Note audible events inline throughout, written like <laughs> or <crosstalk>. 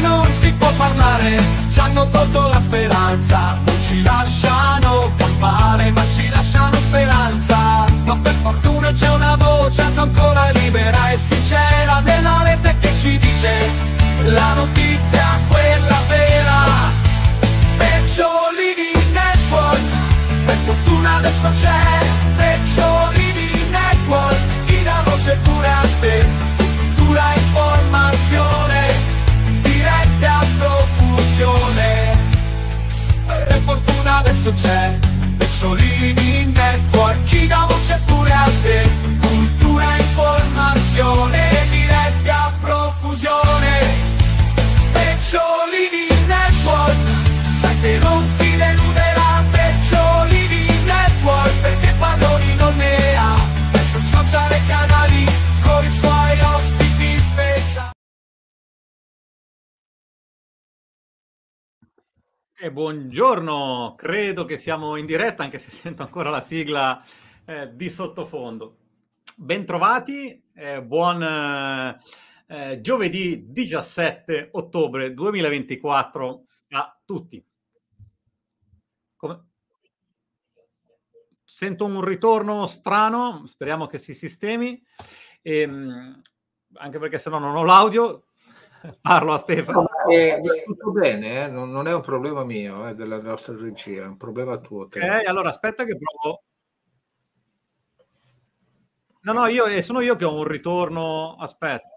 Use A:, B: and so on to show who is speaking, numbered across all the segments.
A: non si può parlare, ci hanno tolto la speranza, non ci lasciano campare, ma ci lasciano speranza. Ma per fortuna c'è una voce ancora libera e sincera nella rete che ci dice la notizia questo c'è peggiori di network chi dà voce pure a te tu la informazione diretta a profusione per fortuna adesso c'è peggiori di network chi dà voce pure a te cultura e informazione
B: E buongiorno, credo che siamo in diretta anche se sento ancora la sigla eh, di sottofondo. Bentrovati, eh, buon eh, eh giovedì 17 ottobre 2024 a tutti. Come... Sento un ritorno strano, speriamo che si sistemi, e, ehm, anche perché se no non ho l'audio.
C: Parlo a Stefano. No,
D: eh, tutto
C: bene, eh? non, non, è un problema mio, è eh, della nostra regia, è un problema tuo.
B: Te. Ok, eh, allora aspetta che provo. No, no, io, eh, sono io che ho un ritorno. Aspetta.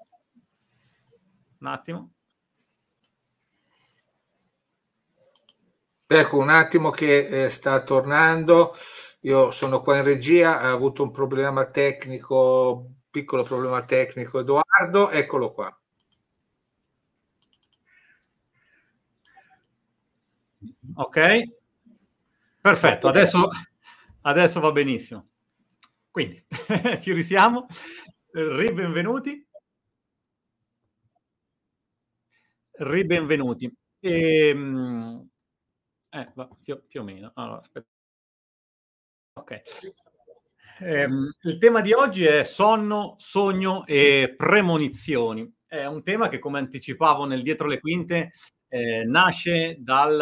B: Un attimo.
C: Ecco, un attimo che eh, sta tornando. Io sono qua in regia, ha avuto un problema tecnico, piccolo problema tecnico. Edoardo, eccolo qua.
B: Ok? Perfetto, adesso, adesso va benissimo. Quindi <laughs> ci risiamo, ribenvenuti. Ribenvenuti. E, ehm, mh,
E: eh, va, più,
B: più, o meno. Allora, aspetta. Ok. Eh, il tema di oggi è sonno, sogno e premonizioni. È un tema che, come anticipavo nel dietro le quinte, eh, nasce dal,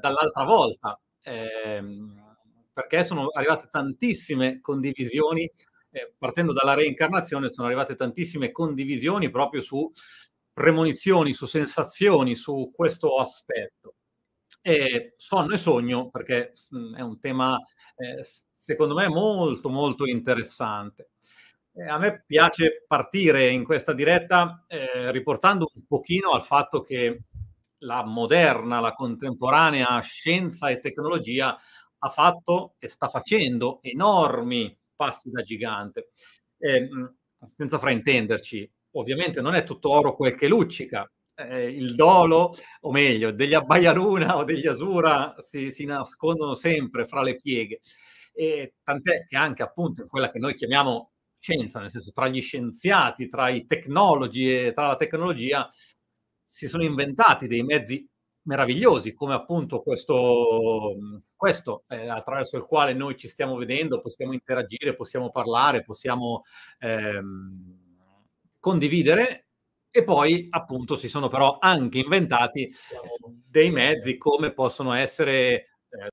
B: dall'altra volta, ehm, perché sono arrivate tantissime condivisioni, eh, partendo dalla reincarnazione sono arrivate tantissime condivisioni proprio su premonizioni, su sensazioni, su questo aspetto. E sonno e sogno, perché mh, mm, è un tema eh, secondo me molto molto interessante. A me piace partire in questa diretta eh, riportando un pochino al fatto che la moderna, la contemporanea scienza e tecnologia ha fatto e sta facendo enormi passi da gigante. Eh, senza fraintenderci, ovviamente non è tutto oro quel che luccica. Eh, il dolo, o meglio, degli abbaialuna o degli asura si, si nascondono sempre fra le pieghe. E tant'è che anche appunto in quella che noi chiamiamo scienza, nel senso tra gli scienziati, tra i tecnologi e tra la tecnologia, si sono inventati dei mezzi meravigliosi come appunto questo, questo eh, attraverso il quale noi ci stiamo vedendo, possiamo interagire, possiamo parlare, possiamo ehm, condividere e poi appunto si sono però anche inventati eh, dei mezzi come possono essere eh,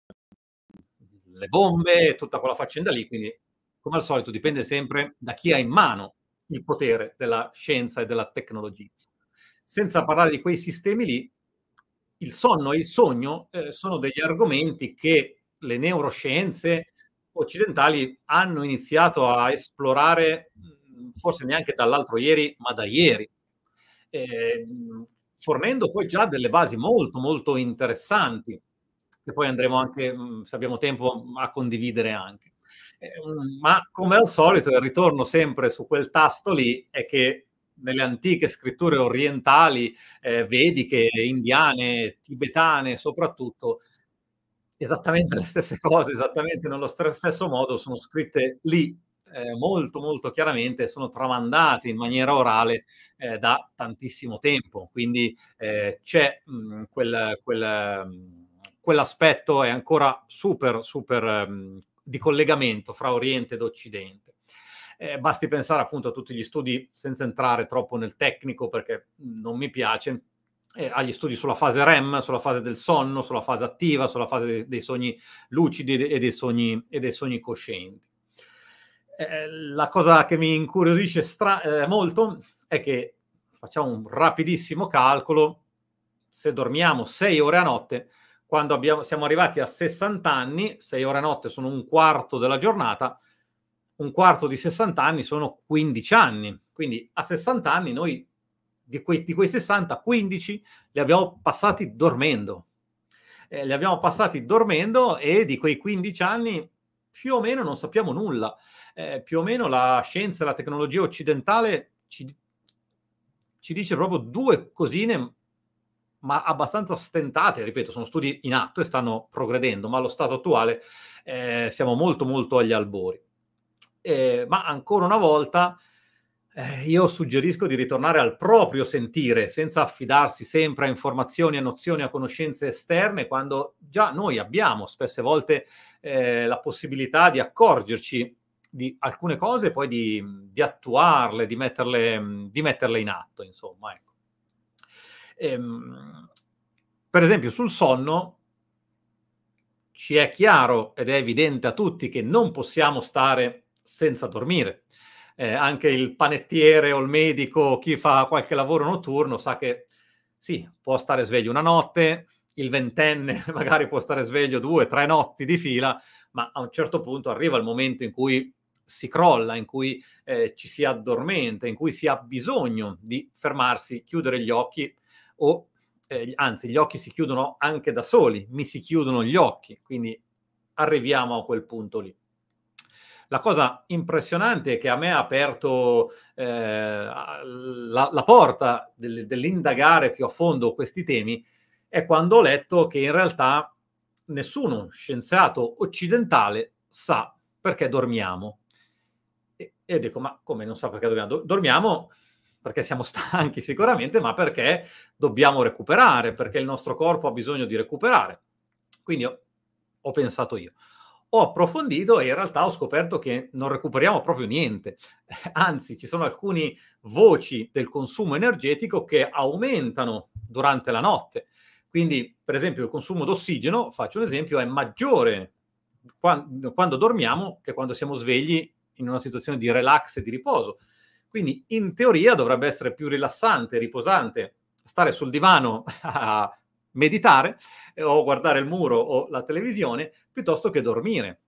B: le bombe, e tutta quella faccenda lì, quindi come al solito dipende sempre da chi ha in mano il potere della scienza e della tecnologia senza parlare di quei sistemi lì, il sonno e il sogno eh, sono degli argomenti che le neuroscienze occidentali hanno iniziato a esplorare mm, forse neanche dall'altro ieri, ma da ieri, eh, fornendo poi già delle basi molto, molto interessanti, che poi andremo anche, mm, se abbiamo tempo, a condividere anche. Eh, ma come al solito il ritorno sempre su quel tasto lì è che nelle antiche scritture orientali, eh, vediche, indiane, tibetane soprattutto, esattamente le stesse cose, esattamente nello stesso modo sono scritte lì eh, molto molto chiaramente, sono tramandate in maniera orale eh, da tantissimo tempo. Quindi eh, c'è mh, mm, quel, quel, mh, mm, quell'aspetto è ancora super super mh, mm, di collegamento fra Oriente ed Occidente. Eh, basti pensare appunto a tutti gli studi, senza entrare troppo nel tecnico perché non mi piace, eh, agli studi sulla fase REM, sulla fase del sonno, sulla fase attiva, sulla fase dei, dei sogni lucidi e dei sogni, e dei sogni coscienti. Eh, la cosa che mi incuriosisce stra- eh, molto è che facciamo un rapidissimo calcolo, se dormiamo 6 ore a notte, quando abbiamo, siamo arrivati a 60 anni, 6 ore a notte sono un quarto della giornata, un quarto di 60 anni sono 15 anni, quindi a 60 anni noi di, que- di quei 60, 15 li abbiamo passati dormendo. Eh, li abbiamo passati dormendo e di quei 15 anni più o meno non sappiamo nulla. Eh, più o meno la scienza e la tecnologia occidentale ci, ci dice proprio due cosine, ma abbastanza stentate. Ripeto, sono studi in atto e stanno progredendo, ma allo stato attuale eh, siamo molto, molto agli albori eh, ma ancora una volta eh, io suggerisco di ritornare al proprio sentire, senza affidarsi sempre a informazioni, a nozioni, a conoscenze esterne, quando già noi abbiamo spesse volte eh, la possibilità di accorgerci di alcune cose e poi di, di attuarle, di metterle, di metterle, in atto, insomma. Ecco. Ehm, per esempio, sul sonno ci è chiaro ed è evidente a tutti che non possiamo stare senza dormire. Eh, anche il panettiere o il medico, chi fa qualche lavoro notturno, sa che sì, può stare sveglio una notte, il ventenne <laughs> magari può stare sveglio due, tre notti di fila, ma a un certo punto arriva il momento in cui si crolla, in cui eh, ci si addormenta, in cui si ha bisogno di fermarsi, chiudere gli occhi o eh, anzi gli occhi si chiudono anche da soli, mi si chiudono gli occhi, quindi arriviamo a quel punto lì. La cosa impressionante che a me ha aperto eh, la, la, porta del, dell'indagare più a fondo questi temi è quando ho letto che in realtà nessuno scienziato occidentale sa perché dormiamo. E, e dico, ma come non sa perché dormiamo? Dormiamo perché siamo <laughs> stanchi sicuramente, ma perché dobbiamo recuperare, perché il nostro corpo ha bisogno di recuperare. Quindi ho, ho pensato io ho approfondito e in realtà ho scoperto che non recuperiamo proprio niente. <laughs> Anzi, ci sono alcune voci del consumo energetico che aumentano durante la notte. Quindi, per esempio, il consumo d'ossigeno, faccio un esempio, è maggiore quando, dormiamo che quando siamo svegli in una situazione di relax e di riposo. Quindi, in teoria, dovrebbe essere più rilassante, riposante stare sul divano <laughs> a meditare eh, o guardare il muro o la televisione piuttosto che dormire.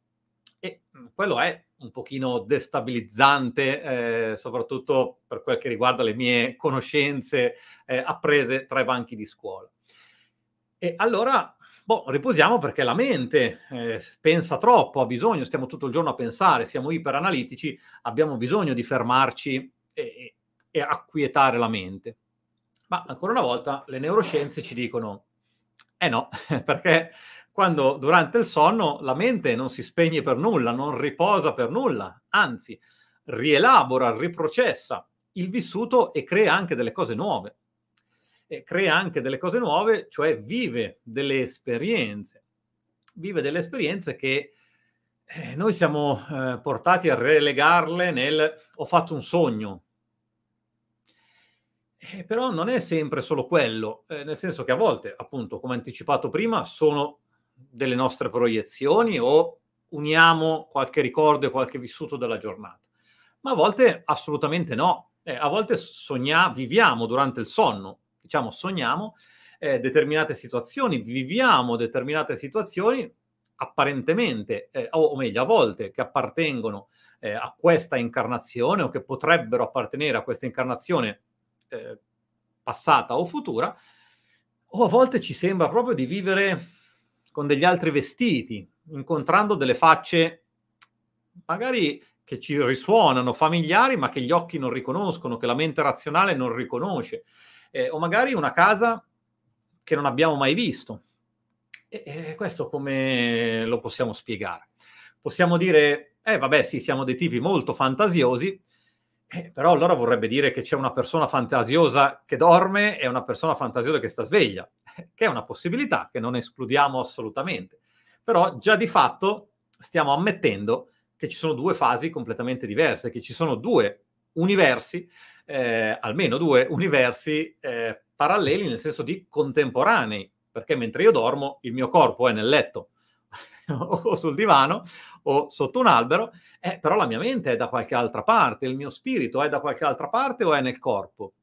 B: E mm, quello è un pochino destabilizzante, eh, soprattutto per quel che riguarda le mie conoscenze eh, apprese tra i banchi di scuola. E allora, boh, riposiamo perché la mente eh, pensa troppo, ha bisogno, stiamo tutto il giorno a pensare, siamo iperanalitici, abbiamo bisogno di fermarci e, e acquietare la mente. Ma ancora una volta le neuroscienze ci dicono eh no, <laughs> perché quando durante il sonno la mente non si spegne per nulla, non riposa per nulla, anzi rielabora, riprocessa il vissuto e crea anche delle cose nuove. E crea anche delle cose nuove, cioè vive delle esperienze, vive delle esperienze che eh, noi siamo eh, portati a relegarle nel ho fatto un sogno, eh, però non è sempre solo quello, eh, nel senso che a volte, appunto, come anticipato prima, sono delle nostre proiezioni o uniamo qualche ricordo e qualche vissuto della giornata, ma a volte assolutamente no. Eh, a volte sogna, viviamo durante il sonno, diciamo sogniamo eh, determinate situazioni, viviamo determinate situazioni apparentemente, eh, o, o meglio, a volte che appartengono eh, a questa incarnazione o che potrebbero appartenere a questa incarnazione eh, passata o futura, o a volte ci sembra proprio di vivere con degli altri vestiti, incontrando delle facce magari che ci risuonano familiari, ma che gli occhi non riconoscono, che la mente razionale non riconosce, eh, o magari una casa che non abbiamo mai visto. E, e questo come lo possiamo spiegare? Possiamo dire, eh vabbè sì, siamo dei tipi molto fantasiosi, eh, però allora vorrebbe dire che c'è una persona fantasiosa che dorme e una persona fantasiosa che sta sveglia, eh, che è una possibilità che non escludiamo assolutamente. Però già di fatto stiamo ammettendo che ci sono due fasi completamente diverse, che ci sono due universi, eh, almeno due universi eh, paralleli nel senso di contemporanei, perché mentre io dormo il mio corpo è nel letto <laughs> o sul divano o sotto un albero, eh, però la mia mente è da qualche altra parte, il mio spirito è da qualche altra parte o è nel corpo?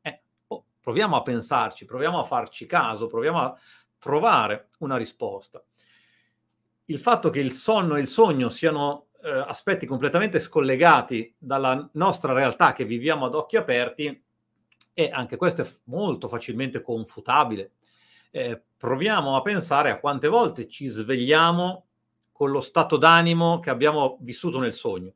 B: Eh, oh, proviamo a pensarci, proviamo a farci caso, proviamo a trovare una risposta. Il fatto che il sonno e il sogno siano eh, aspetti completamente scollegati dalla nostra realtà che viviamo ad occhi aperti, e anche questo è molto facilmente confutabile. Eh, proviamo a pensare a quante volte ci svegliamo con lo stato d'animo che abbiamo vissuto nel sogno,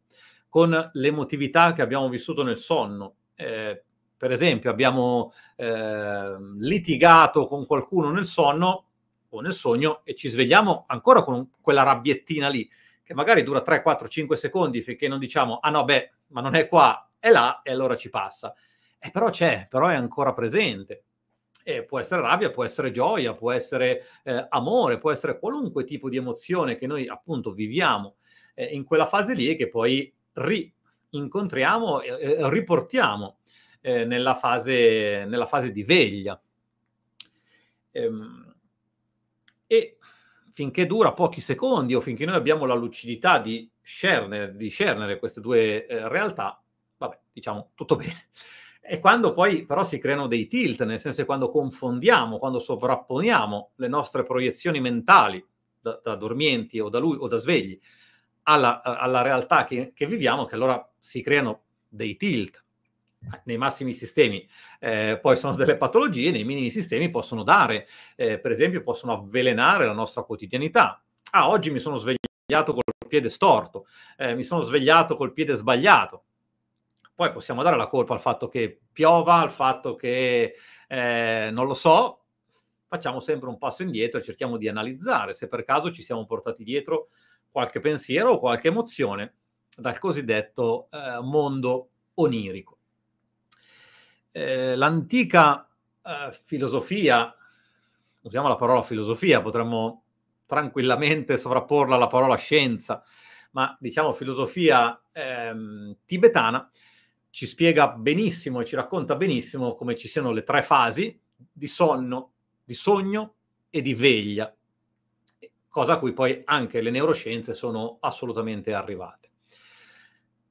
B: con l'emotività che abbiamo vissuto nel sonno. Eh, per esempio, abbiamo eh, litigato con qualcuno nel sonno o nel sogno e ci svegliamo ancora con quella rabbiettina lì, che magari dura 3, 4, 5 secondi finché non diciamo, ah no, beh, ma non è qua, è là, e allora ci passa. Eh, però c'è, però è ancora presente. Eh, può essere rabbia, può essere gioia, può essere eh, amore, può essere qualunque tipo di emozione che noi appunto viviamo eh, in quella fase lì e che poi rincontriamo e riportiamo eh, nella fase, nella, fase, di veglia. Ehm, e finché dura pochi secondi o finché noi abbiamo la lucidità di discernere, queste due eh, realtà, vabbè, diciamo tutto bene. E quando poi però si creano dei tilt, nel senso che quando confondiamo, quando sovrapponiamo le nostre proiezioni mentali da, da dormienti o da, lui, o da svegli alla, alla realtà che, che, viviamo, che allora si creano dei tilt. Eh, nei massimi sistemi eh, poi sono delle patologie, nei minimi sistemi possono dare, eh, per esempio, possono avvelenare la nostra quotidianità. Ah, oggi mi sono svegliato col piede storto, eh, mi sono svegliato col piede sbagliato poi possiamo dare la colpa al fatto che piova, al fatto che eh, non lo so. Facciamo sempre un passo indietro e cerchiamo di analizzare se per caso ci siamo portati dietro qualche pensiero o qualche emozione dal cosiddetto eh, mondo onirico. Eh, l'antica eh, filosofia, usiamo la parola filosofia, potremmo tranquillamente sovrapporla alla parola scienza, ma diciamo filosofia ehm, tibetana, ci spiega benissimo e ci racconta benissimo come ci siano le tre fasi di sonno, di sogno e di veglia, cosa a cui poi anche le neuroscienze sono assolutamente arrivate.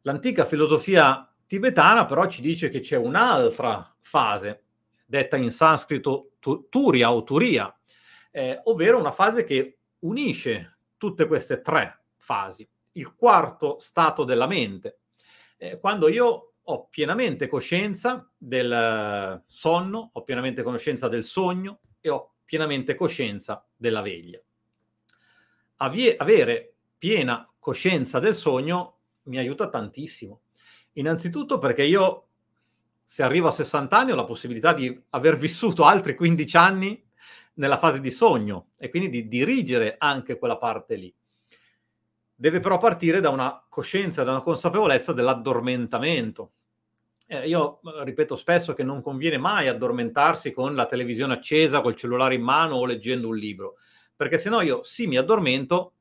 B: L'antica filosofia tibetana però ci dice che c'è un'altra fase, detta in sanscrito Turia o Turia, eh, ovvero una fase che unisce tutte queste tre fasi, il quarto stato della mente. Eh, quando io ho pienamente coscienza del eh, sonno, ho pienamente coscienza del sogno e ho pienamente coscienza della veglia. Avie- avere piena coscienza del sogno mi aiuta tantissimo. Innanzitutto perché io, se arrivo a 60 anni, ho la possibilità di aver vissuto altri 15 anni nella fase di sogno e quindi di dirigere anche quella parte lì deve però partire da una coscienza, da una consapevolezza dell'addormentamento. Eh, io ripeto spesso che non conviene mai addormentarsi con la televisione accesa, col cellulare in mano o leggendo un libro, perché sennò io sì mi addormento,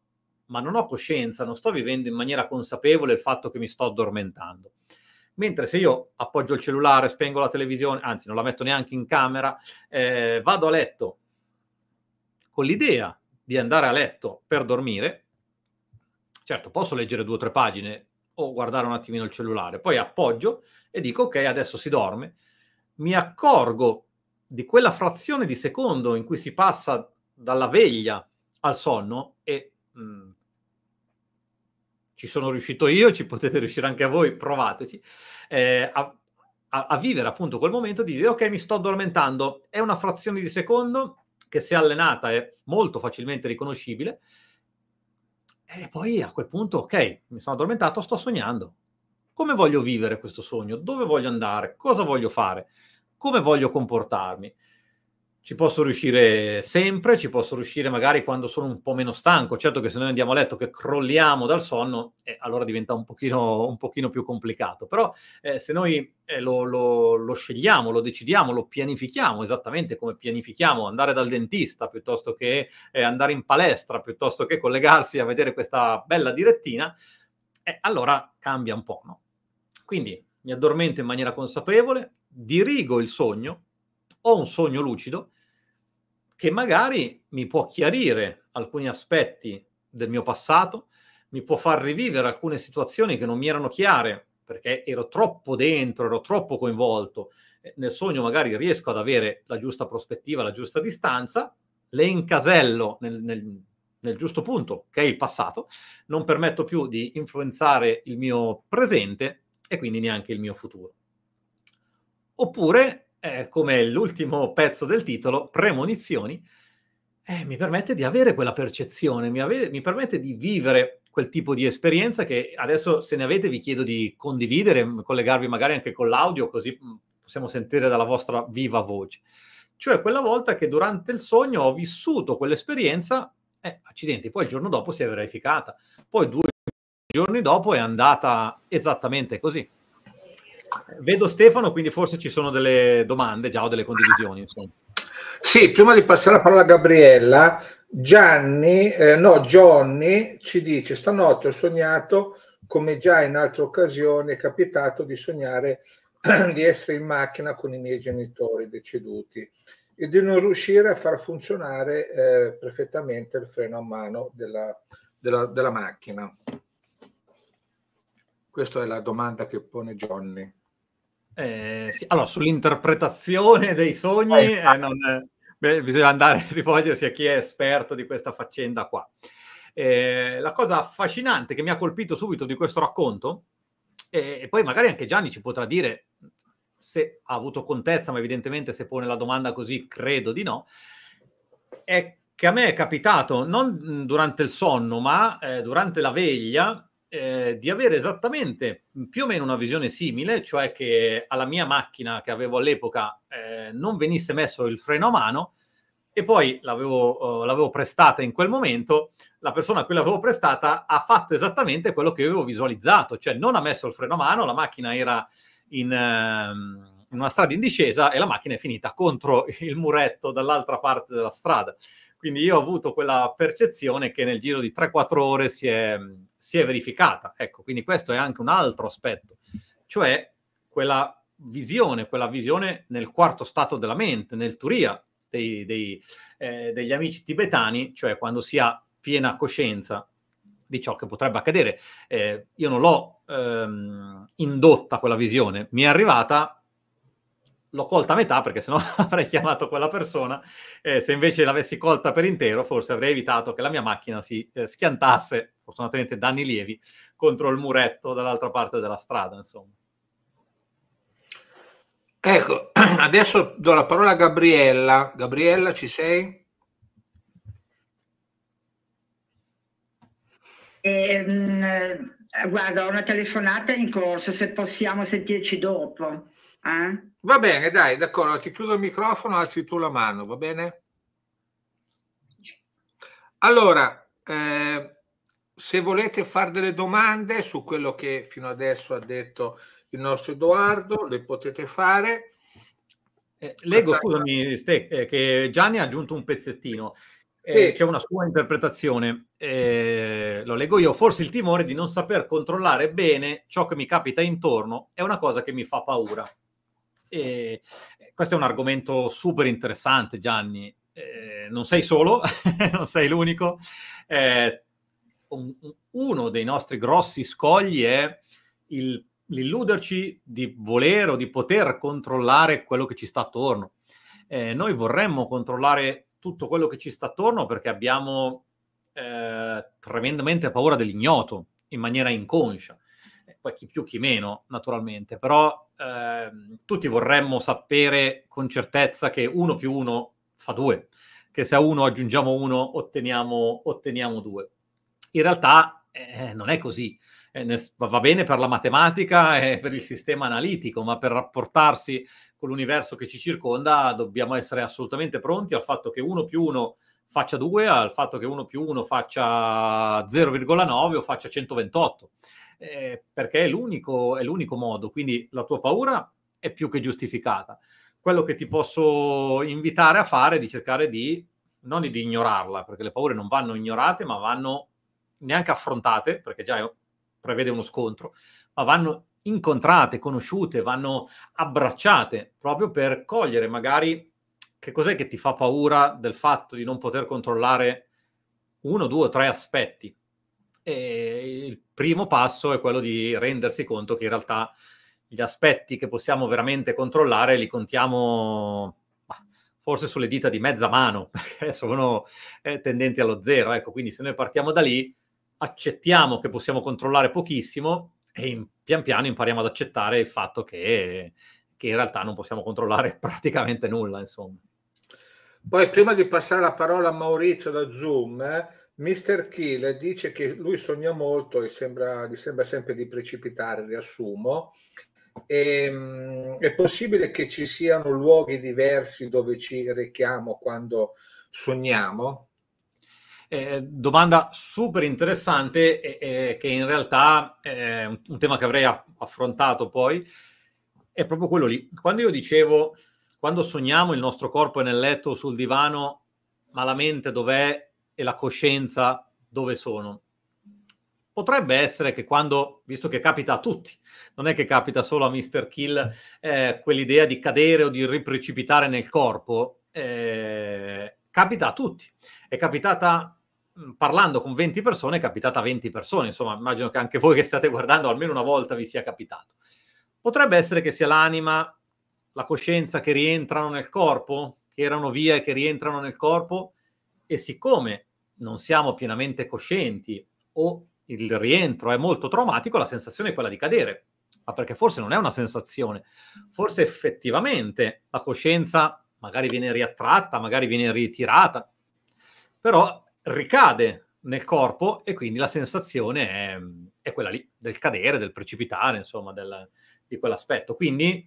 B: ma non ho coscienza, non sto vivendo in maniera consapevole il fatto che mi sto addormentando. Mentre se io appoggio il cellulare, spengo la televisione, anzi non la metto neanche in camera, eh, vado a letto con l'idea di andare a letto per dormire, Certo, posso leggere due o tre pagine o guardare un attimino il cellulare, poi appoggio e dico ok, adesso si dorme. Mi accorgo di quella frazione di secondo in cui si passa dalla veglia al sonno e mh, mm, ci sono riuscito io, ci potete riuscire anche a voi, provateci, eh, a, a, a, vivere appunto quel momento di dire ok mi sto addormentando, è una frazione di secondo che se allenata è molto facilmente riconoscibile e poi a quel punto, ok, mi sono addormentato, sto sognando. Come voglio vivere questo sogno? Dove voglio andare? Cosa voglio fare? Come voglio comportarmi? Ci posso riuscire sempre, ci posso riuscire magari quando sono un po' meno stanco. Certo che se noi andiamo a letto che crolliamo dal sonno, eh, allora diventa un pochino, un pochino, più complicato. Però eh, se noi eh, lo, lo, lo, scegliamo, lo decidiamo, lo pianifichiamo esattamente come pianifichiamo andare dal dentista piuttosto che eh, andare in palestra, piuttosto che collegarsi a vedere questa bella direttina, eh, allora cambia un po'. No? Quindi mi addormento in maniera consapevole, dirigo il sogno, ho un sogno lucido che magari mi può chiarire alcuni aspetti del mio passato, mi può far rivivere alcune situazioni che non mi erano chiare perché ero troppo dentro, ero troppo coinvolto. Nel sogno magari riesco ad avere la giusta prospettiva, la giusta distanza, le incasello nel, nel, nel giusto punto, che è il passato, non permetto più di influenzare il mio presente e quindi neanche il mio futuro. Oppure eh, come l'ultimo pezzo del titolo, premonizioni, eh, mi permette di avere quella percezione, mi, ave- mi, permette di vivere quel tipo di esperienza che adesso se ne avete vi chiedo di condividere, collegarvi magari anche con l'audio così possiamo sentire dalla vostra viva voce. Cioè quella volta che durante il sogno ho vissuto quell'esperienza, eh, accidenti, poi il giorno dopo si è verificata, poi due giorni dopo è andata esattamente così. Vedo Stefano, quindi forse ci sono delle domande già o delle condivisioni. Insomma.
C: Sì, prima di passare la parola a Gabriella, Gianni, eh, no, Johnny ci dice: Stanotte ho sognato, come già in altre occasioni è capitato, di sognare <clears throat> di essere in macchina con i miei genitori deceduti e di non riuscire a far funzionare eh, perfettamente il freno a mano della, della, della macchina. Questa è la domanda che pone
B: Johnny. Eh, sì. Allora, sull'interpretazione dei sogni eh, eh non, beh, bisogna andare a <laughs> rivolgersi a chi è esperto di questa faccenda qua. Eh, la cosa affascinante che mi ha colpito subito di questo racconto, eh, e poi magari anche Gianni ci potrà dire se ha avuto contezza, ma evidentemente se pone la domanda così credo di no, è che a me è capitato non durante il sonno, ma eh, durante la veglia, eh, di avere esattamente più o meno una visione simile, cioè che alla mia macchina che avevo all'epoca eh, non venisse messo il freno a mano e poi l'avevo, eh, l'avevo prestata in quel momento, la persona a cui l'avevo prestata ha fatto esattamente quello che avevo visualizzato, cioè non ha messo il freno a mano, la macchina era in, ehm, in una strada in discesa e la macchina è finita contro il muretto dall'altra parte della strada. Quindi io ho avuto quella percezione che nel giro di 3-4 ore si è, si è verificata. Ecco, quindi questo è anche un altro aspetto, cioè quella visione, quella visione nel quarto stato della mente, nel Turia dei, dei, eh, degli amici tibetani, cioè quando si ha piena coscienza di ciò che potrebbe accadere. Eh, io non l'ho ehm, indotta quella visione, mi è arrivata l'ho colta a metà perché sennò <laughs> avrei chiamato quella persona. Eh, se invece l'avessi colta per intero, forse avrei evitato che la mia macchina si eh, schiantasse fortunatamente danni lievi, contro il muretto dall'altra parte della strada, insomma.
C: Ecco, <clears throat> adesso do la parola a Gabriella. Gabriella, ci sei?
F: Ehm, eh, guarda, ho una telefonata in corso, se possiamo
C: sentirci dopo. Eh? Va bene, dai, d'accordo, ti chiudo il microfono, alzi tu la mano, va bene? Allora, eh, se volete fare delle domande su quello che fino adesso ha detto il
B: nostro Edoardo, le potete fare. Eh, leggo, Facciamo... scusami, Ste, eh, che Gianni ha aggiunto un pezzettino. Eh, sì. C'è una sua interpretazione, eh, lo leggo io. Forse il timore di non saper controllare bene ciò che mi capita intorno è una cosa che mi fa paura. Eh, questo è un argomento super interessante, Gianni. Eh, non sei solo, <laughs> non sei l'unico. Eh, un, uno dei nostri grossi scogli è il, l'illuderci di voler o di poter controllare quello che ci sta attorno. Eh, noi vorremmo controllare tutto quello che ci sta attorno perché abbiamo eh, tremendamente paura dell'ignoto in maniera inconscia. Eh, poi chi più chi meno, naturalmente, però ehm, tutti vorremmo sapere con certezza che uno più uno fa due, che se a uno aggiungiamo uno otteniamo, otteniamo due. In realtà eh, non è così. Eh, va bene per la matematica e per il sistema analitico, ma per rapportarsi con l'universo che ci circonda dobbiamo essere assolutamente pronti al fatto che 1 più 1 faccia 2, al fatto che 1 più 1 faccia 0,9 o faccia 128, eh, perché è l'unico, è l'unico modo. Quindi la tua paura è più che giustificata. Quello che ti posso invitare a fare è di cercare di non di ignorarla, perché le paure non vanno ignorate, ma vanno neanche affrontate, perché già prevede uno scontro, ma vanno incontrate, conosciute, vanno abbracciate proprio per cogliere magari che cos'è che ti fa paura del fatto di non poter controllare uno, due o tre aspetti. E il primo passo è quello di rendersi conto che in realtà gli aspetti che possiamo veramente controllare li contiamo forse sulle dita di mezza mano, <laughs> perché sono eh, tendenti allo zero. Ecco, quindi se noi partiamo da lì, accettiamo che possiamo controllare pochissimo e in, pian piano impariamo ad accettare il fatto che, che in realtà non possiamo controllare <laughs> praticamente nulla, insomma.
C: Poi prima di passare la parola a Maurizio da Zoom, eh, Mr. Kiel dice che lui sogna molto e sembra, gli sembra sempre di precipitare, riassumo. E, ehm, è possibile che ci siano luoghi diversi dove ci rechiamo
B: quando sogniamo? Eh, domanda super interessante eh, eh, che in realtà è un, un tema che avrei aff- affrontato poi, è proprio quello lì. Quando io dicevo, quando sogniamo il nostro corpo è nel letto o sul divano, ma la mente dov'è e la coscienza dove sono? Potrebbe essere che quando, visto che capita a tutti, non è che capita solo a Mr. Kill, eh, quell'idea di cadere o di riprecipitare nel corpo, eh, capita a tutti. È capitata Mhmm, parlando con 20 persone è capitata a 20 persone, insomma immagino che anche voi che state guardando almeno una volta vi sia capitato. Potrebbe essere che sia l'anima, la coscienza che rientrano nel corpo, che erano via e che rientrano nel corpo e siccome non siamo pienamente coscienti o il rientro è molto traumatico, la sensazione è quella di cadere, ma perché forse non è una sensazione, forse effettivamente la coscienza magari viene riattratta, magari viene ritirata, però ricade nel corpo e quindi la sensazione è, è quella lì, del cadere, del precipitare, insomma, del, di quell'aspetto. Quindi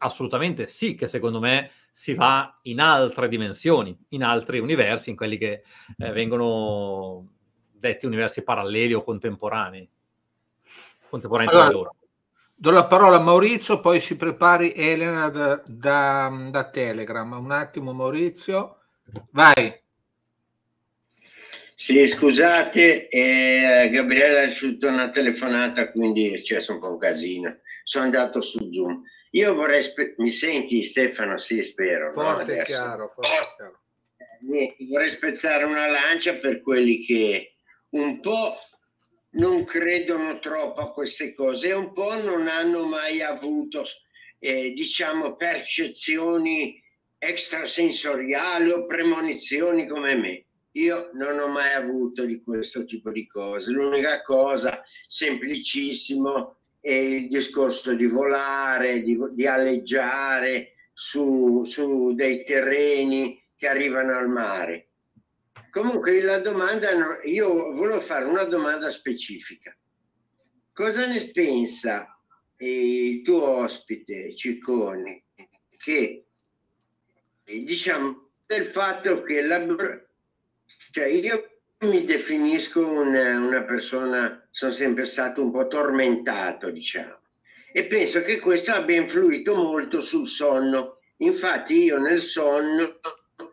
B: assolutamente sì che secondo me si va in altre dimensioni, in altri universi, in quelli che eh, vengono detti universi paralleli o contemporanei. Contemporanei allora, loro. Do la parola a
C: Maurizio, poi si prepari Elena da, da, da Telegram. Un attimo
D: Maurizio, vai. Sì, scusate, eh, Gabriella ha ricevuto una telefonata, quindi cioè, sono un po' un casino. Sono andato su Zoom. Io vorrei... Spe- Mi senti Stefano? Sì, spero. Forte no, e chiaro, forte e chiaro. Eh, vorrei spezzare una lancia per quelli che un po' non credono troppo a queste cose e un po' non hanno mai avuto, eh, diciamo, percezioni extrasensoriali o premonizioni come me. Io non ho mai avuto di questo tipo di cose. L'unica cosa semplicissimo è il discorso di volare, di, di alleggiare su, su dei terreni che arrivano al mare. Comunque la domanda, io volevo fare una domanda specifica. Cosa ne pensa il tuo ospite Ciccone che diciamo del fatto che la, cioè io mi definisco una, una persona, sono sempre stato un po' tormentato, diciamo, e penso che questo abbia influito molto sul sonno. Infatti io nel sonno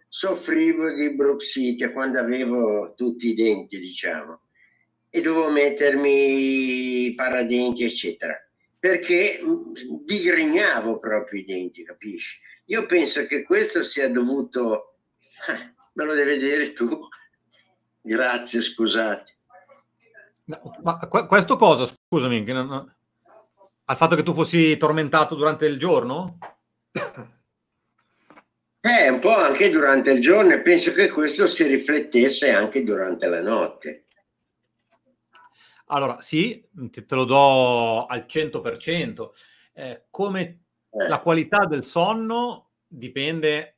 D: soffrivo di bruxite quando avevo tutti i denti, diciamo, e dovevo mettermi i paradenti, eccetera, perché mm, digrignavo proprio i denti, capisci? Io penso che questo sia dovuto, <laughs> me lo devi dire tu, Grazie, scusate.
B: Ma questo cosa, scusami, non... al fatto che tu fossi tormentato durante il giorno? Eh,
D: un po' anche durante il giorno e penso che questo si riflettesse anche durante la notte.
B: Allora, sì, te lo do al 100%. Eh, come eh. la qualità del sonno dipende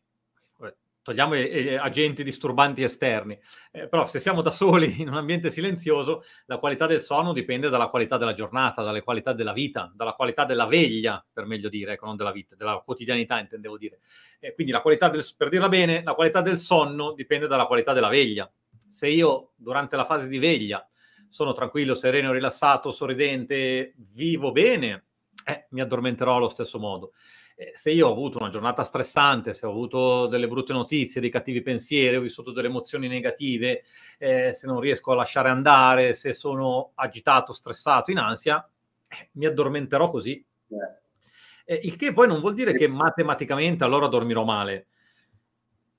B: togliamo gli eh, eh, agenti disturbanti esterni, eh, però se siamo da soli <laughs> in un ambiente silenzioso, la qualità del sonno dipende dalla qualità della giornata, dalla qualità della vita, dalla qualità della veglia, per meglio dire, ecco, non della vita, della quotidianità intendevo dire. Eh, quindi la qualità del, per dirla bene, la qualità del sonno dipende dalla qualità della veglia. Se io durante la fase di veglia sono tranquillo, sereno, rilassato, sorridente, vivo bene, eh, mi addormenterò allo stesso modo. Eh, se io ho avuto una giornata stressante, se ho avuto delle brutte notizie, dei cattivi pensieri, ho vissuto delle emozioni negative, eh, se non riesco a lasciare andare, se sono agitato, stressato, in ansia, eh, mi addormenterò così.
E: Eh.
B: eh, il che poi non vuol dire che matematicamente allora dormirò male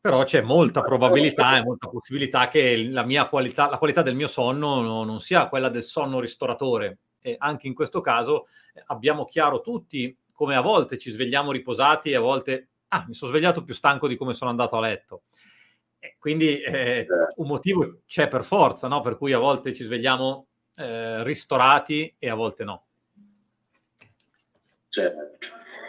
B: però c'è molta probabilità e molta possibilità che la, qualità, la qualità del mio sonno non sia quella del sonno ristoratore. E anche in questo caso abbiamo chiaro tutti come a volte ci svegliamo riposati e a volte ah, mi sono svegliato più stanco di come sono andato a letto. E quindi eh, certo. un motivo c'è per forza, no? per cui a volte ci svegliamo eh, ristorati e a volte no.
D: Certo.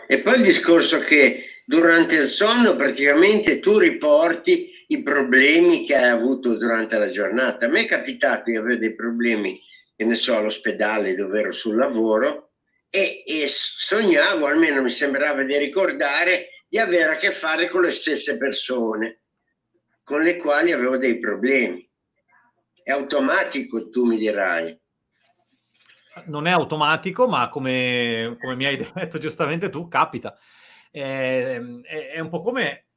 D: E poi il discorso che durante il sonno praticamente tu riporti i problemi che hai avuto durante la giornata. A me è capitato di avere dei problemi, che ne so, all'ospedale dove ero sul lavoro, e, e sognavo, almeno mi sembrava di ricordare, di avere a che fare con le stesse persone con le quali avevo dei problemi. È automatico, tu mi
B: dirai. Non è automatico, ma come, come mi hai <laughs> detto giustamente tu, capita. È, ehm, è, è un po' come,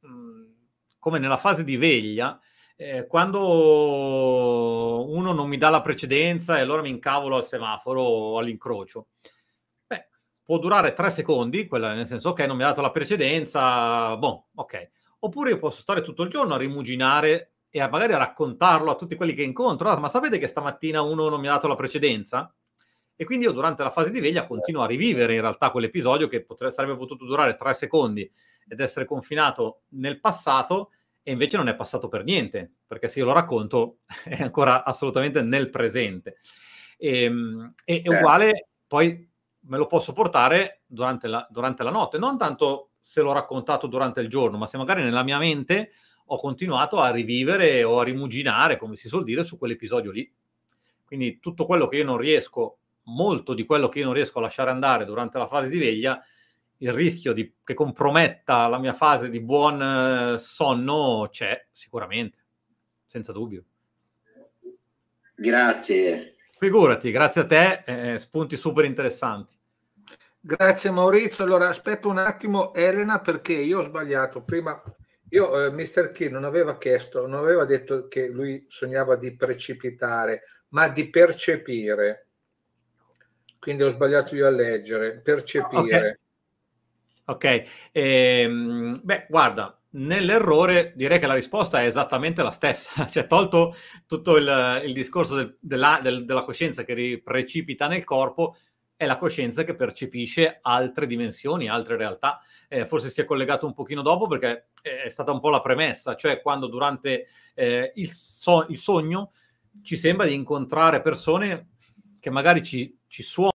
B: come, nella fase di veglia, eh, quando uno non mi dà la precedenza e allora mi incavolo al semaforo o all'incrocio. Eh, può durare tre secondi, quella nel senso, ok, non mi ha dato la precedenza, boh, ok. Oppure io posso stare tutto il giorno a rimuginare e a magari a raccontarlo a tutti quelli che incontro, ah, ma sapete che stamattina uno non mi ha dato la precedenza? E quindi io durante la fase di veglia certo. continuo a rivivere in realtà quell'episodio che potrebbe, sarebbe potuto durare tre secondi ed essere confinato nel passato e invece non è passato per niente, perché se io lo racconto <laughs> è ancora assolutamente nel presente. Ehm, e, è, è certo. uguale poi me lo posso portare durante la, durante la notte, non tanto se l'ho raccontato durante il giorno, ma se magari nella mia mente ho continuato a rivivere o a rimuginare, come si suol dire, su quell'episodio lì. Quindi tutto quello che io non riesco, molto di quello che io non riesco a lasciare andare durante la fase di veglia, il rischio di, che comprometta la mia fase di buon eh, sonno c'è sicuramente, senza dubbio.
D: Grazie,
B: Figurati, grazie a te, eh, eh, spunti super interessanti. Grazie
C: Maurizio. Allora aspetta un attimo Elena perché io ho sbagliato. Prima io, eh, Mr. Key non aveva chiesto, non aveva detto che lui sognava di precipitare, ma di percepire. Quindi ho sbagliato io a leggere, percepire.
B: Ok, okay. Ehm, beh, guarda, nell'errore direi che la risposta è esattamente la stessa, <laughs> cioè tolto tutto il, il discorso del, della, del, della, coscienza che precipita nel corpo, è la coscienza che percepisce altre dimensioni, altre realtà. Eh, forse si è collegato un pochino dopo perché è stata un po' la premessa, cioè quando durante eh, il, so- il, sogno ci sembra di incontrare persone che magari ci, ci suonano,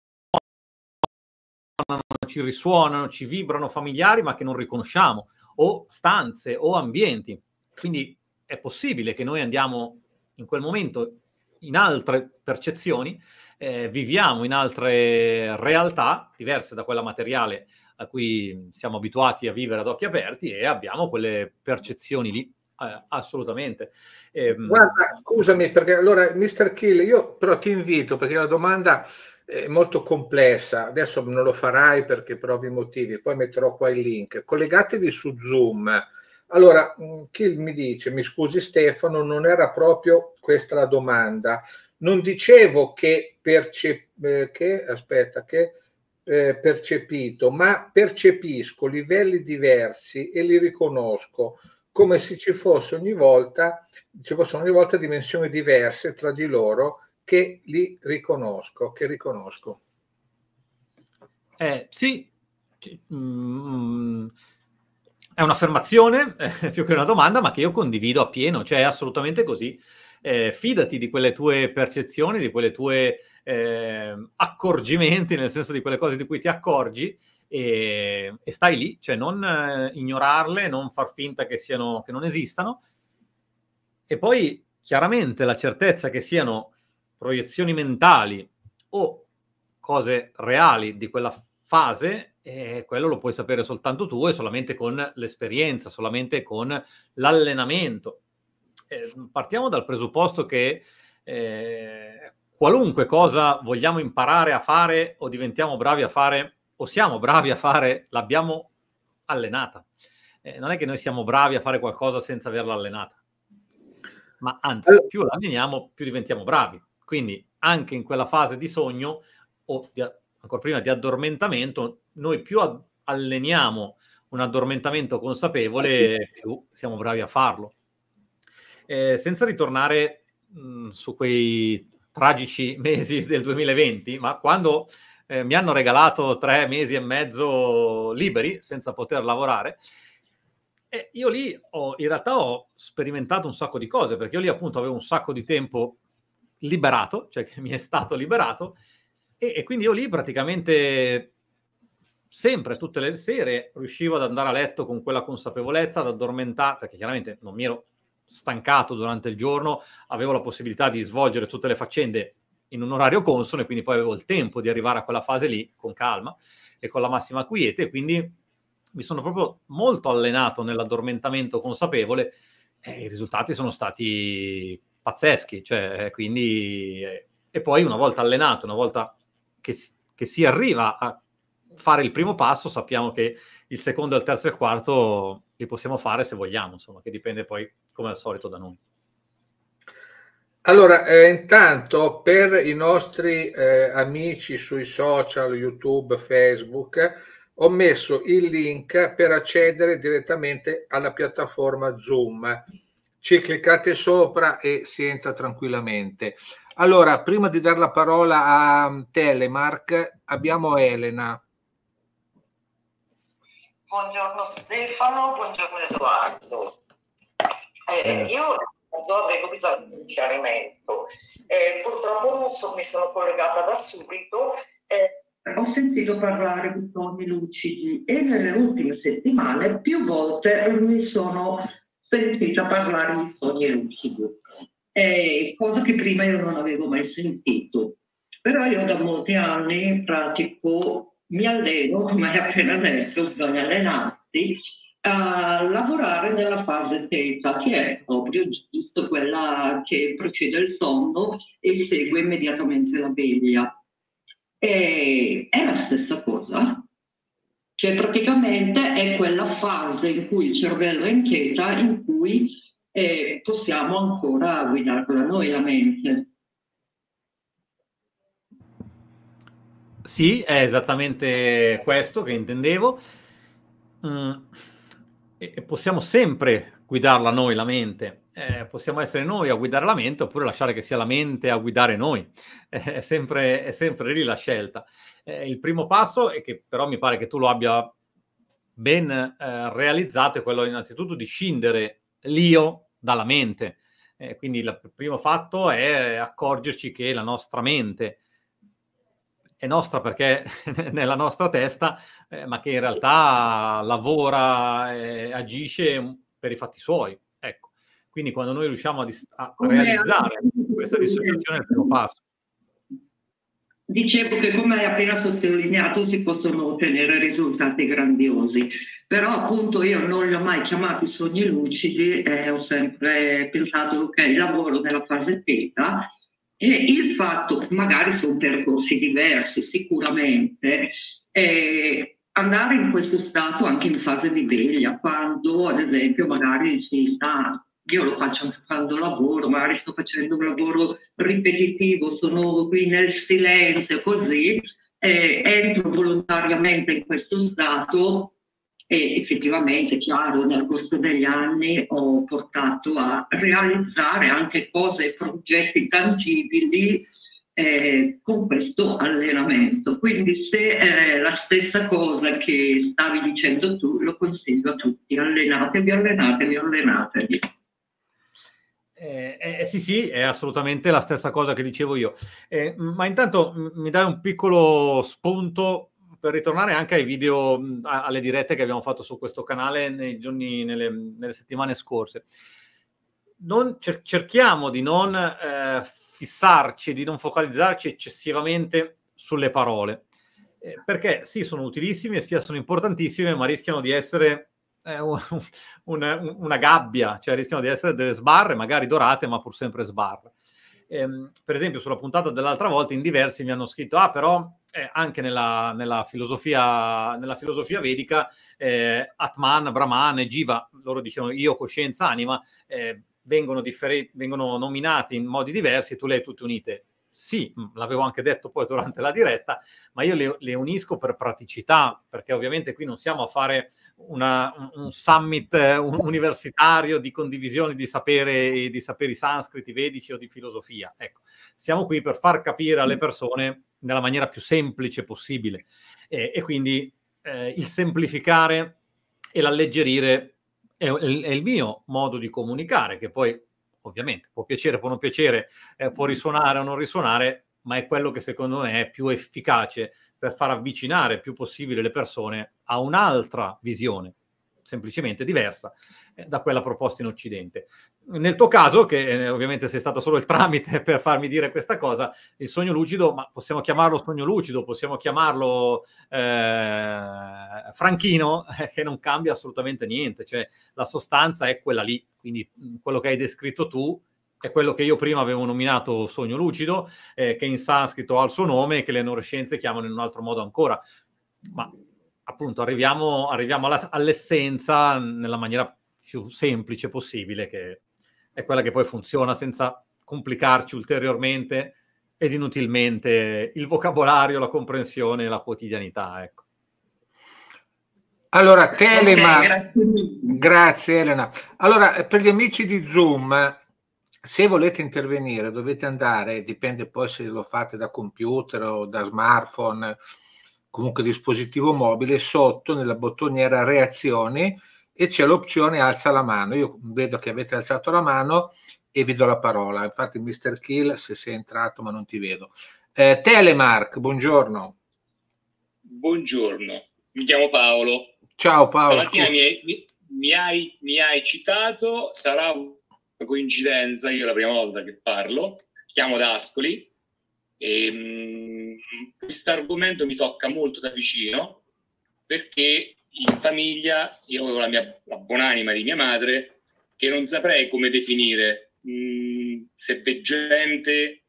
B: ci risuonano, ci vibrano familiari, ma che non riconosciamo o stanze o ambienti. Quindi è possibile che noi andiamo in quel momento in altre percezioni, eh, viviamo in altre realtà diverse da quella materiale a cui siamo abituati a vivere ad occhi aperti e abbiamo quelle percezioni lì. Eh, assolutamente.
C: Eh, Guarda, scusami perché allora, mister Kill, io però ti invito perché la domanda eh, molto complessa, adesso non lo farai perché per ovvi motivi, poi metterò qua il link. Collegatevi su Zoom. Allora, mm, chi mi dice, mi scusi Stefano, non era proprio questa la domanda. Non dicevo che, percep- eh, che, aspetta, che eh, percepito, ma percepisco livelli diversi e li riconosco come se ci fosse ogni volta, ci fossero ogni volta dimensioni diverse tra di loro che li riconosco, che riconosco.
B: Eh, sì, mm, è un'affermazione <laughs> eh, più che una domanda, ma che io condivido appieno, cioè è assolutamente così. Eh, fidati di quelle tue percezioni, di quelle tue ehm, accorgimenti, nel senso di quelle cose di cui ti accorgi, e, e, stai lì, cioè non eh, ignorarle, non far finta che, siano, che non esistano. E poi chiaramente la certezza che siano proiezioni mentali o cose reali di quella fase, eh, quello lo puoi sapere soltanto tu e solamente con l'esperienza, solamente con l'allenamento. Eh, partiamo dal presupposto che eh, qualunque cosa vogliamo imparare a fare o diventiamo bravi a fare o siamo bravi a fare, l'abbiamo allenata. Eh, non è che noi siamo bravi a fare qualcosa senza averla allenata, ma anzi, più la alleniamo, più diventiamo bravi. Quindi anche in quella fase di sogno o di, ancora prima di addormentamento, noi più a- alleniamo un addormentamento consapevole, eh più siamo bravi a farlo. Eh, senza ritornare mh, su quei tragici <laughs> mesi del 2020, ma quando eh, mi hanno regalato tre mesi e mezzo liberi senza poter lavorare, eh, io lì ho, in realtà ho sperimentato un sacco di cose, perché io lì appunto avevo un sacco di tempo liberato, cioè che mi è stato liberato, e, e quindi io lì praticamente sempre, tutte le sere, riuscivo ad andare a letto con quella consapevolezza, ad addormentare, perché chiaramente non mi ero stancato durante il giorno, avevo la possibilità di svolgere tutte le faccende in un orario consono e quindi poi avevo il tempo di arrivare a quella fase lì con calma e con la massima quiete, e quindi mi sono proprio molto allenato nell'addormentamento consapevole e i risultati sono stati pazzeschi, cioè, eh, quindi... Eh, e poi una volta allenato, una volta che, che si arriva a fare il primo passo, sappiamo che il secondo, il terzo e il quarto li possiamo fare se vogliamo, insomma, che dipende poi, come al solito, da noi.
C: Allora, eh, intanto per i nostri eh, amici sui social, YouTube, Facebook, ho messo il link per accedere direttamente alla piattaforma Zoom ci cliccate sopra e si entra tranquillamente. Allora, prima di dare la parola a Telemark, abbiamo Elena.
F: Buongiorno Stefano, buongiorno
D: Edoardo.
F: Eh, eh, io avevo bisogno di un
D: chiarimento.
F: Eh, purtroppo non so, mi sono collegata da subito. Eh. Ho sentito parlare di sogni lucidi e nelle ultime settimane più volte mi sono sentita parlare di sogni lucidi, eh, cosa che prima io non avevo mai sentito. Però io da molti anni pratico, mi alleno, <laughs> come hai appena detto, bisogna allenarsi, a lavorare nella fase teta, che è proprio giusto quella che precede il sonno e segue immediatamente la veglia. E eh, è la stessa cosa, che cioè, praticamente è quella fase in cui il cervello è in in cui eh, possiamo ancora guidarla noi la mente.
B: Sì, è esattamente questo che intendevo. Mm. possiamo sempre guidarla noi la mente eh, possiamo essere noi a guidare la mente oppure lasciare che sia la mente a guidare noi. <laughs> è, sempre, è, sempre, lì la scelta. Eh, il primo passo, e che però mi pare che tu lo abbia ben eh, realizzato, è quello innanzitutto di scindere l'io dalla mente. Eh, quindi il primo fatto è accorgerci che la nostra mente è nostra perché è <laughs> nella nostra testa, eh, ma che in realtà lavora e agisce per i fatti suoi quindi quando noi riusciamo a, dis- a realizzare questa <laughs> dissociazione è il primo passo.
F: Dicevo che come hai appena sottolineato si possono ottenere risultati grandiosi, però appunto io non li ho mai chiamati sogni lucidi eh, ho sempre pensato che il lavoro nella fase teta e il fatto che magari sono percorsi diversi sicuramente, eh, andare in questo stato anche in fase di veglia, quando ad esempio magari si sta io lo faccio anche quando lavoro, magari sto facendo un lavoro ripetitivo, sono qui nel silenzio, così, eh, entro volontariamente in questo stato e effettivamente, chiaro, nel corso degli anni ho portato a realizzare anche cose, e progetti tangibili eh, con questo allenamento. Quindi se è eh, la stessa cosa che stavi dicendo tu, lo consiglio a tutti, allenatevi, allenatevi, allenatevi.
B: Eh, eh, eh, sì, sì, è assolutamente la stessa cosa che dicevo io. Eh, ma intanto mi dai un piccolo spunto per ritornare anche ai video, a- alle dirette che abbiamo fatto su questo canale nei giorni, nelle, nelle settimane scorse. Non, cer- cerchiamo di non eh, fissarci, di non focalizzarci eccessivamente sulle parole, eh, perché sì, sono utilissime, sì, sono importantissime, ma rischiano di essere <laughs> un, una gabbia, cioè rischiano di essere delle sbarre, magari dorate, ma pur sempre sbarre. Eh, per esempio, sulla puntata dell'altra volta, in diversi mi hanno scritto: Ah, però eh, anche nella, nella, filosofia, nella, filosofia, vedica, eh, Atman, Brahman e Jiva, loro dicevano io, coscienza, anima, eh, vengono, differi- vengono nominati in modi diversi e tu le hai tutte unite sì, l'avevo anche detto poi durante la diretta, ma io le, le unisco per praticità, perché ovviamente qui non siamo a fare una, un summit eh, universitario di condivisione di sapere, di saperi sanscriti, vedici o di filosofia. Ecco, siamo qui per far capire alle mm. persone nella maniera più semplice possibile e, e quindi eh, il semplificare e l'alleggerire è, è il mio modo di comunicare, che poi ovviamente può piacere, può non piacere, eh, può mm-hmm. risuonare o non risuonare, ma è quello che secondo me è più efficace per far avvicinare il più possibile le persone a un'altra visione, semplicemente diversa, eh, da quella proposta in Occidente. Nel tuo caso, che eh, ovviamente sei stato solo il tramite <laughs> per farmi dire questa cosa, il sogno lucido, ma possiamo chiamarlo sogno lucido, possiamo chiamarlo eh, franchino, <laughs> eh, che non cambia assolutamente niente, cioè la sostanza è quella lì, quindi mm, quello che hai descritto tu è quello che io prima avevo nominato sogno lucido, eh, che in sanscrito ha il suo nome e che le neuroscienze chiamano in un altro modo ancora. Ma appunto arriviamo, arriviamo alla, all'essenza nella maniera più semplice possibile, che è quella che poi funziona senza complicarci ulteriormente ed inutilmente il vocabolario, la comprensione e la quotidianità. Ecco. Allora, Telema, okay,
C: grazie. grazie Elena. Allora, eh, per gli amici di Zoom, se volete intervenire dovete andare, dipende poi se lo fate da computer o da smartphone, comunque dispositivo mobile, sotto nella bottoniera reazioni e c'è l'opzione alza la mano. Io vedo che avete alzato la mano e vi do la parola. Infatti, Mr. Kill, se sei entrato, ma non ti vedo. Eh, Telemark, buongiorno.
E: Buongiorno, mi chiamo Paolo.
C: Ciao Paolo. Stamattina mi,
E: mi, mi, hai, mi hai citato, sarà una coincidenza, io è la prima volta che parlo, chiamo D'Ascoli e ehm, questo argomento mi tocca molto da vicino perché in famiglia io avevo la, mia, la buonanima di mia madre che non saprei come definire,
F: mh, mm,
E: se veggente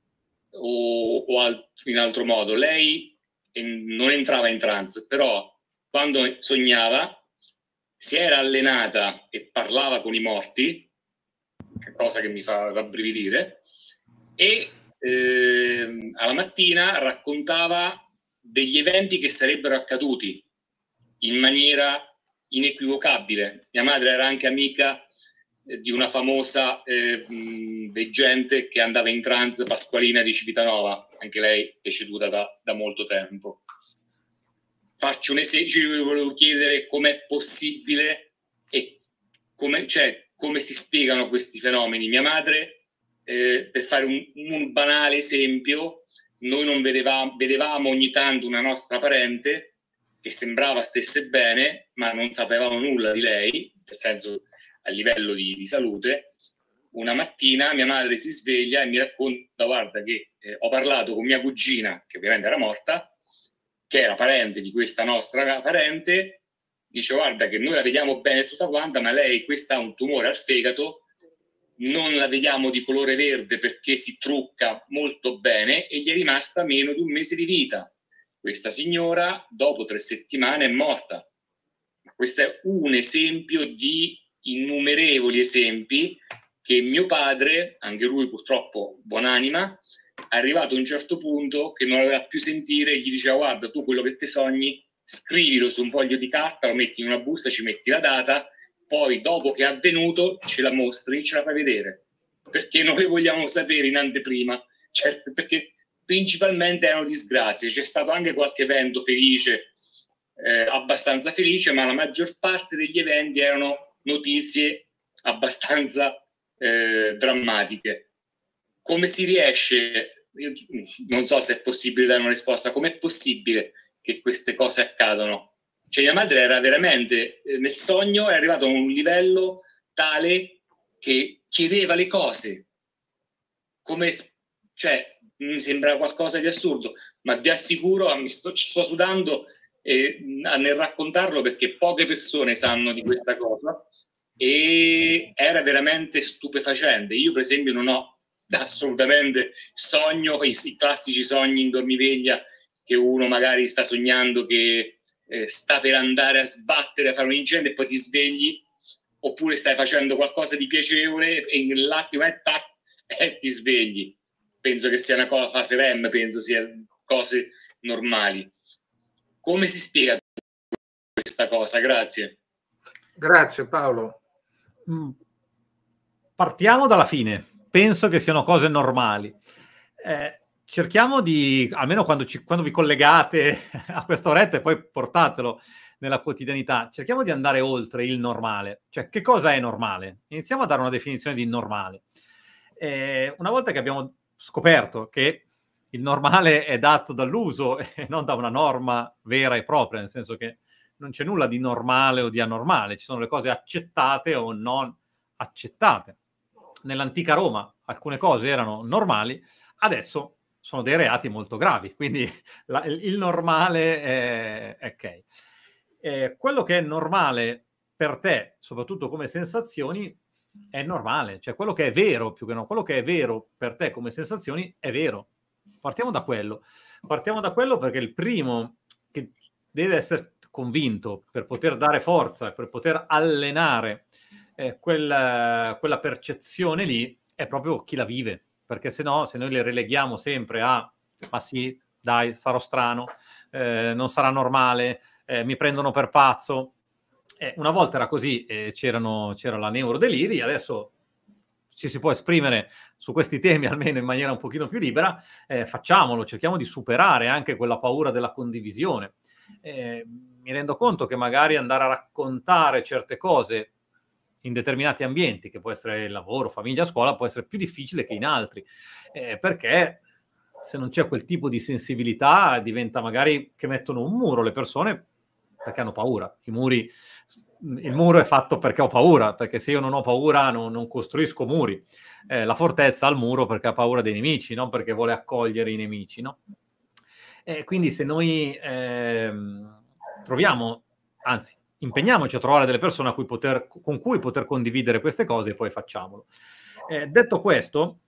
E: o, o alt- in altro modo. Lei eh, non entrava in trance, però quando sognava si era allenata e parlava con i morti, cosa che mi fa rabbrividire, e eh, alla mattina raccontava degli eventi che sarebbero accaduti in maniera inequivocabile. Mia madre era anche amica eh, di una famosa eh, veggente che andava in trans Pasqualina di Civitanova, anche lei deceduta da, da molto tempo. Faccio un esempio, vi volevo chiedere com'è possibile e come, cioè, come si spiegano questi fenomeni. Mia madre, eh, per fare un, un, banale esempio, noi non vedevamo, vedevamo ogni tanto una nostra parente che sembrava stesse bene, ma non sapevamo nulla di lei, nel senso a livello di, di salute. Una mattina mia madre si sveglia e mi racconta, guarda che eh, ho parlato con mia cugina, che ovviamente era morta, che era parente di questa nostra parente, dice guarda che noi la vediamo bene tutta quanta, ma lei questa ha un tumore al fegato, non la vediamo di colore verde perché si trucca molto bene e gli è rimasta meno di un mese di vita. Questa signora dopo tre settimane è morta. Questo è un esempio di innumerevoli esempi che mio padre, anche lui purtroppo buonanima, arrivato a un certo punto che non aveva più sentire, gli diceva guarda tu quello che te sogni scrivilo su un foglio di carta, lo metti in una busta, ci metti la data, poi dopo che è avvenuto ce la mostri, ce la fai vedere, perché noi vogliamo sapere in anteprima, certo, perché principalmente erano disgrazie, c'è stato anche qualche evento felice, eh, abbastanza felice, ma la maggior parte degli eventi erano notizie abbastanza eh, drammatiche. Come si riesce, Io non so se è possibile dare una risposta, com'è possibile che queste cose accadano? Cioè mia madre era veramente, eh, nel sogno è arrivato a un livello tale che chiedeva le cose, come, cioè mi mm, sembra qualcosa di assurdo, ma vi assicuro, ah, mi sto, sto sudando eh, nel raccontarlo perché poche persone sanno di questa cosa e era veramente stupefacente. Io per esempio non ho assolutamente sogno, i, i classici sogni in dormiveglia che uno magari sta sognando che eh, sta per andare a sbattere, a fare un incendio e poi ti svegli oppure stai facendo qualcosa di piacevole e nell'attimo eh, tac, <laughs> eh, ti svegli penso che sia una cosa fase REM, penso sia cose normali. Come si spiega questa cosa? Grazie.
C: Grazie Paolo.
B: Mm. Partiamo dalla fine. Penso che siano cose normali. Eh, cerchiamo di, almeno quando, ci, quando vi collegate <laughs> a questa oretta e poi portatelo nella quotidianità, cerchiamo di andare oltre il normale. Cioè, che cosa è normale? Iniziamo a dare una definizione di normale. Eh, una volta che abbiamo scoperto che il normale è dato dall'uso <laughs> e non da una norma vera e propria, nel senso che non c'è nulla di normale o di anormale, ci sono le cose accettate o non accettate. Nell'antica Roma alcune cose erano normali, adesso sono dei reati molto gravi, quindi <laughs> la, il normale è, ok. Eh, quello che è normale per te, soprattutto come sensazioni, è normale, cioè quello che è vero più che no, quello che è vero per te come sensazioni è vero. Partiamo da quello. Partiamo da quello perché il primo che deve essere convinto per poter dare forza, per poter allenare eh, quella, quella percezione lì, è proprio chi la vive. Perché se no, se noi le releghiamo sempre a ma sì, dai, sarò strano, eh, non sarà normale, eh, mi prendono per pazzo, eh, una volta era così, eh, c'era la neurodeliri, adesso ci si può esprimere su questi temi almeno in maniera un pochino più libera, eh, facciamolo, cerchiamo di superare anche quella paura della condivisione. Eh, mi rendo conto che magari andare a raccontare certe cose in determinati ambienti, che può essere il lavoro, famiglia, scuola, può essere più difficile che in altri, eh, perché se non c'è quel tipo di sensibilità diventa magari che mettono un muro le persone perché hanno paura. I muri il muro è fatto perché ho paura, perché se io non ho paura non, non costruisco muri. Eh, la fortezza ha il muro perché ha paura dei nemici, non perché vuole accogliere i nemici. No? E quindi se noi eh, troviamo, anzi, impegniamoci a trovare delle persone cui poter, con cui poter condividere queste cose e poi facciamolo. Eh, detto questo,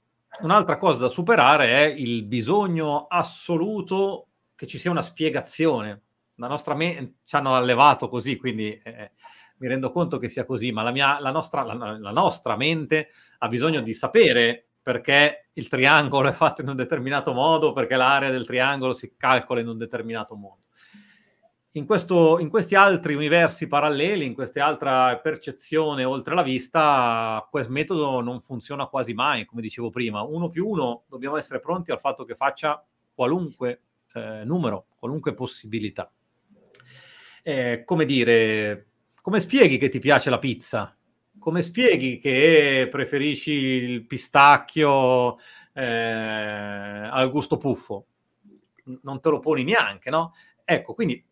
B: un'altra cosa da superare è il bisogno assoluto che ci sia una spiegazione. La nostra mente ci hanno allevato così, quindi... Eh, mi rendo conto che sia così, ma la, mia, la, nostra, la, la nostra mente ha bisogno di sapere perché il triangolo è fatto in un determinato modo, perché l'area del triangolo si calcola in un determinato modo. In, questo, in, questi altri universi paralleli, in questa altra percezione oltre la vista, questo metodo non funziona quasi mai, come dicevo prima. Uno più uno, dobbiamo essere pronti al fatto che faccia qualunque eh, numero, qualunque possibilità. Eh, come dire, come spieghi che ti piace la pizza? Come spieghi che preferisci il pistacchio eh, al gusto puffo? Non te lo poni neanche, no? Ecco, quindi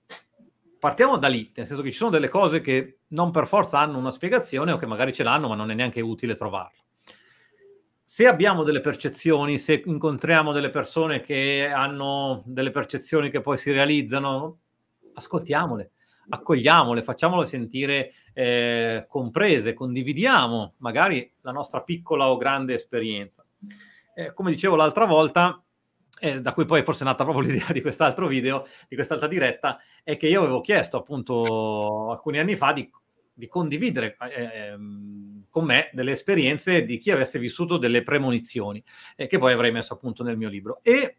B: partiamo da lì, nel senso che ci sono delle cose che non per forza hanno una spiegazione o che magari ce l'hanno, ma non è neanche utile trovarle. Se abbiamo delle percezioni, se incontriamo delle persone che hanno delle percezioni che poi si realizzano, ascoltiamole accogliamole, facciamole sentire eh, comprese, condividiamo magari la nostra piccola o grande esperienza. Eh, come dicevo l'altra volta, eh, da cui poi forse è nata proprio <laughs> l'idea di quest'altro video, di quest'altra diretta, è che io avevo chiesto appunto alcuni anni fa di, di condividere eh, ehm, con me delle esperienze di chi avesse vissuto delle premonizioni, eh, che poi avrei messo appunto nel mio libro. E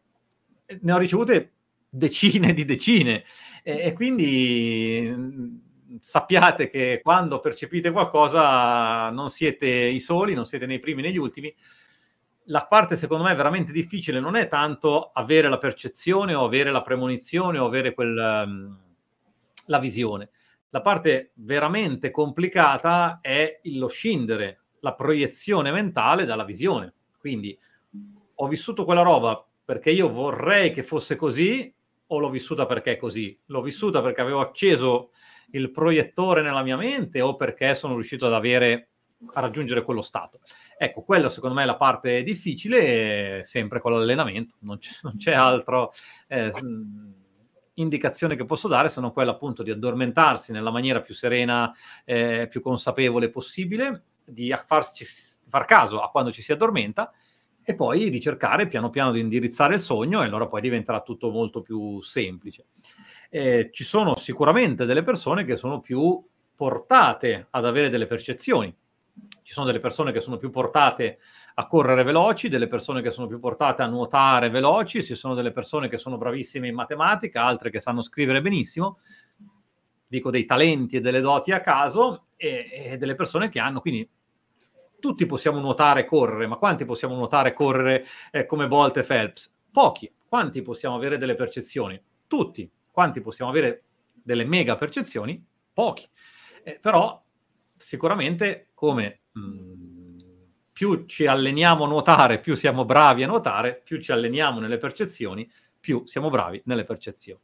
B: ne ho ricevute decine di decine. E, e quindi mm, sappiate che quando percepite qualcosa non siete i soli, non siete nei primi né negli ultimi. La parte secondo me veramente difficile non è tanto avere la percezione o avere la premonizione o avere quel, um, la visione. La parte veramente complicata è lo scindere la proiezione mentale dalla visione. Quindi ho vissuto quella roba perché io vorrei che fosse così, o l'ho vissuta perché è così? L'ho vissuta perché avevo acceso il proiettore nella mia mente o perché sono riuscito ad avere a raggiungere quello stato. Ecco, quella secondo me è la parte difficile, sempre con l'allenamento, non c'è, non c'è altro eh, indicazione che posso dare se non quella appunto di addormentarsi nella maniera più serena, eh, più consapevole possibile, di farci, far caso a quando ci si addormenta e poi di cercare piano piano di indirizzare il sogno e allora poi diventerà tutto molto più semplice. Eh, ci sono sicuramente delle persone che sono più portate ad avere delle percezioni, ci sono delle persone che sono più portate a correre veloci, delle persone che sono più portate a nuotare veloci, ci sono delle persone che sono bravissime in matematica, altre che sanno scrivere benissimo, dico dei talenti e delle doti a caso e, e delle persone che hanno quindi tutti possiamo nuotare e correre, ma quanti possiamo nuotare e correre eh, come Bolt e Phelps? Pochi. Quanti possiamo avere delle percezioni? Tutti. Quanti possiamo avere delle mega percezioni? Pochi. Eh, però sicuramente come mh, mm, più ci alleniamo a nuotare, più siamo bravi a nuotare, più ci alleniamo nelle percezioni, più siamo bravi nelle percezioni.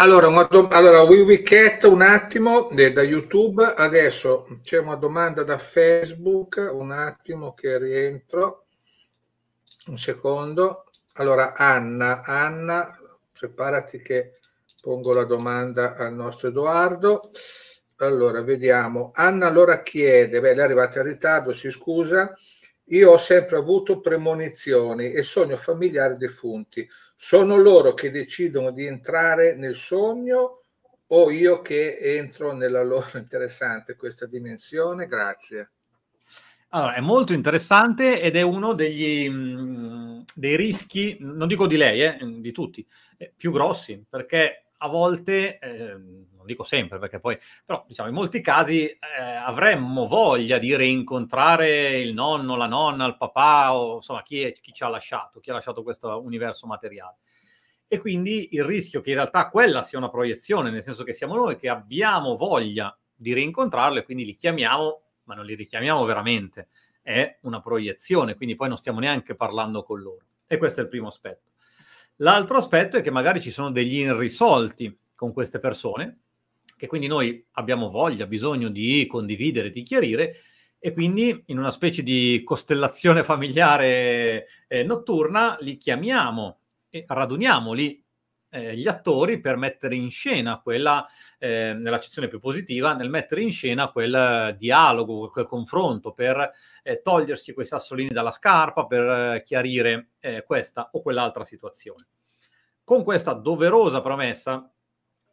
C: Allora, una do- allora WeWeCast un attimo de- da YouTube, adesso c'è una domanda da Facebook, un attimo che rientro, un secondo. Allora Anna, Anna, preparati che pongo la domanda al nostro Edoardo. Allora, vediamo. Anna allora chiede, beh, lei è arrivata in ritardo, si scusa, io ho sempre avuto premonizioni e sogno familiari defunti sono loro che decidono di entrare nel sogno o io che entro nella loro <laughs> interessante questa dimensione? Grazie.
B: Allora, è molto interessante ed è uno degli, mh, mm, dei rischi, non dico di lei, eh, di tutti, eh, più grossi, perché a volte eh, dico sempre perché poi, però diciamo in molti casi eh, avremmo voglia di rincontrare il nonno, la nonna, il papà o insomma chi, è, chi ci ha lasciato, chi ha lasciato questo universo materiale. E quindi il rischio che in realtà quella sia una proiezione, nel senso che siamo noi che abbiamo voglia di rincontrarlo e quindi li chiamiamo, ma non li richiamiamo veramente, è una proiezione, quindi poi non stiamo neanche parlando con loro. E questo è il primo aspetto. L'altro aspetto è che magari ci sono degli irrisolti con queste persone, che quindi noi abbiamo voglia, bisogno di condividere, di chiarire e quindi in una specie di costellazione familiare eh, notturna li chiamiamo e raduniamo lì eh, gli attori per mettere in scena quella, eh, nell'accezione più positiva, nel mettere in scena quel dialogo, quel confronto, per eh, togliersi quei sassolini dalla scarpa, per eh, chiarire questa o quell'altra situazione. Con questa doverosa promessa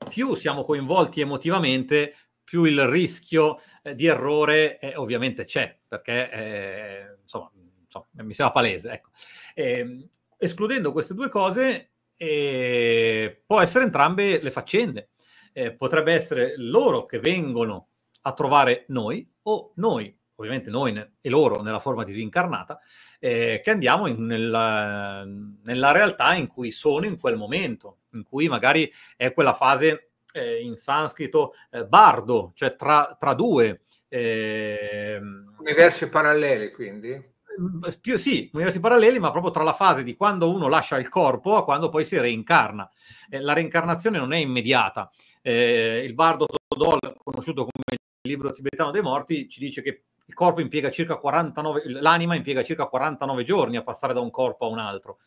B: più siamo coinvolti emotivamente, più il rischio eh, di errore eh, ovviamente c'è, perché eh, insomma, insomma, mi sembra palese. Ecco. Ehm, escludendo queste due cose, eh, può essere entrambe le faccende. Eh, potrebbe essere loro che vengono a trovare noi o noi, ovviamente noi ne- e loro nella forma disincarnata, eh, che andiamo in, nella, nella realtà in cui sono in quel momento in cui magari è quella fase eh, in sanscrito eh, bardo, cioè tra, tra due. Eh, universi paralleli, quindi? Mm, più, sì, universi paralleli, ma proprio tra la fase di quando uno lascia il corpo a quando poi si reincarna. Eh, la reincarnazione non è immediata. Eh, il bardo Todol, conosciuto come il libro tibetano dei morti, ci dice che il corpo impiega circa 49, l'anima impiega circa 49 giorni a passare da un corpo a un altro.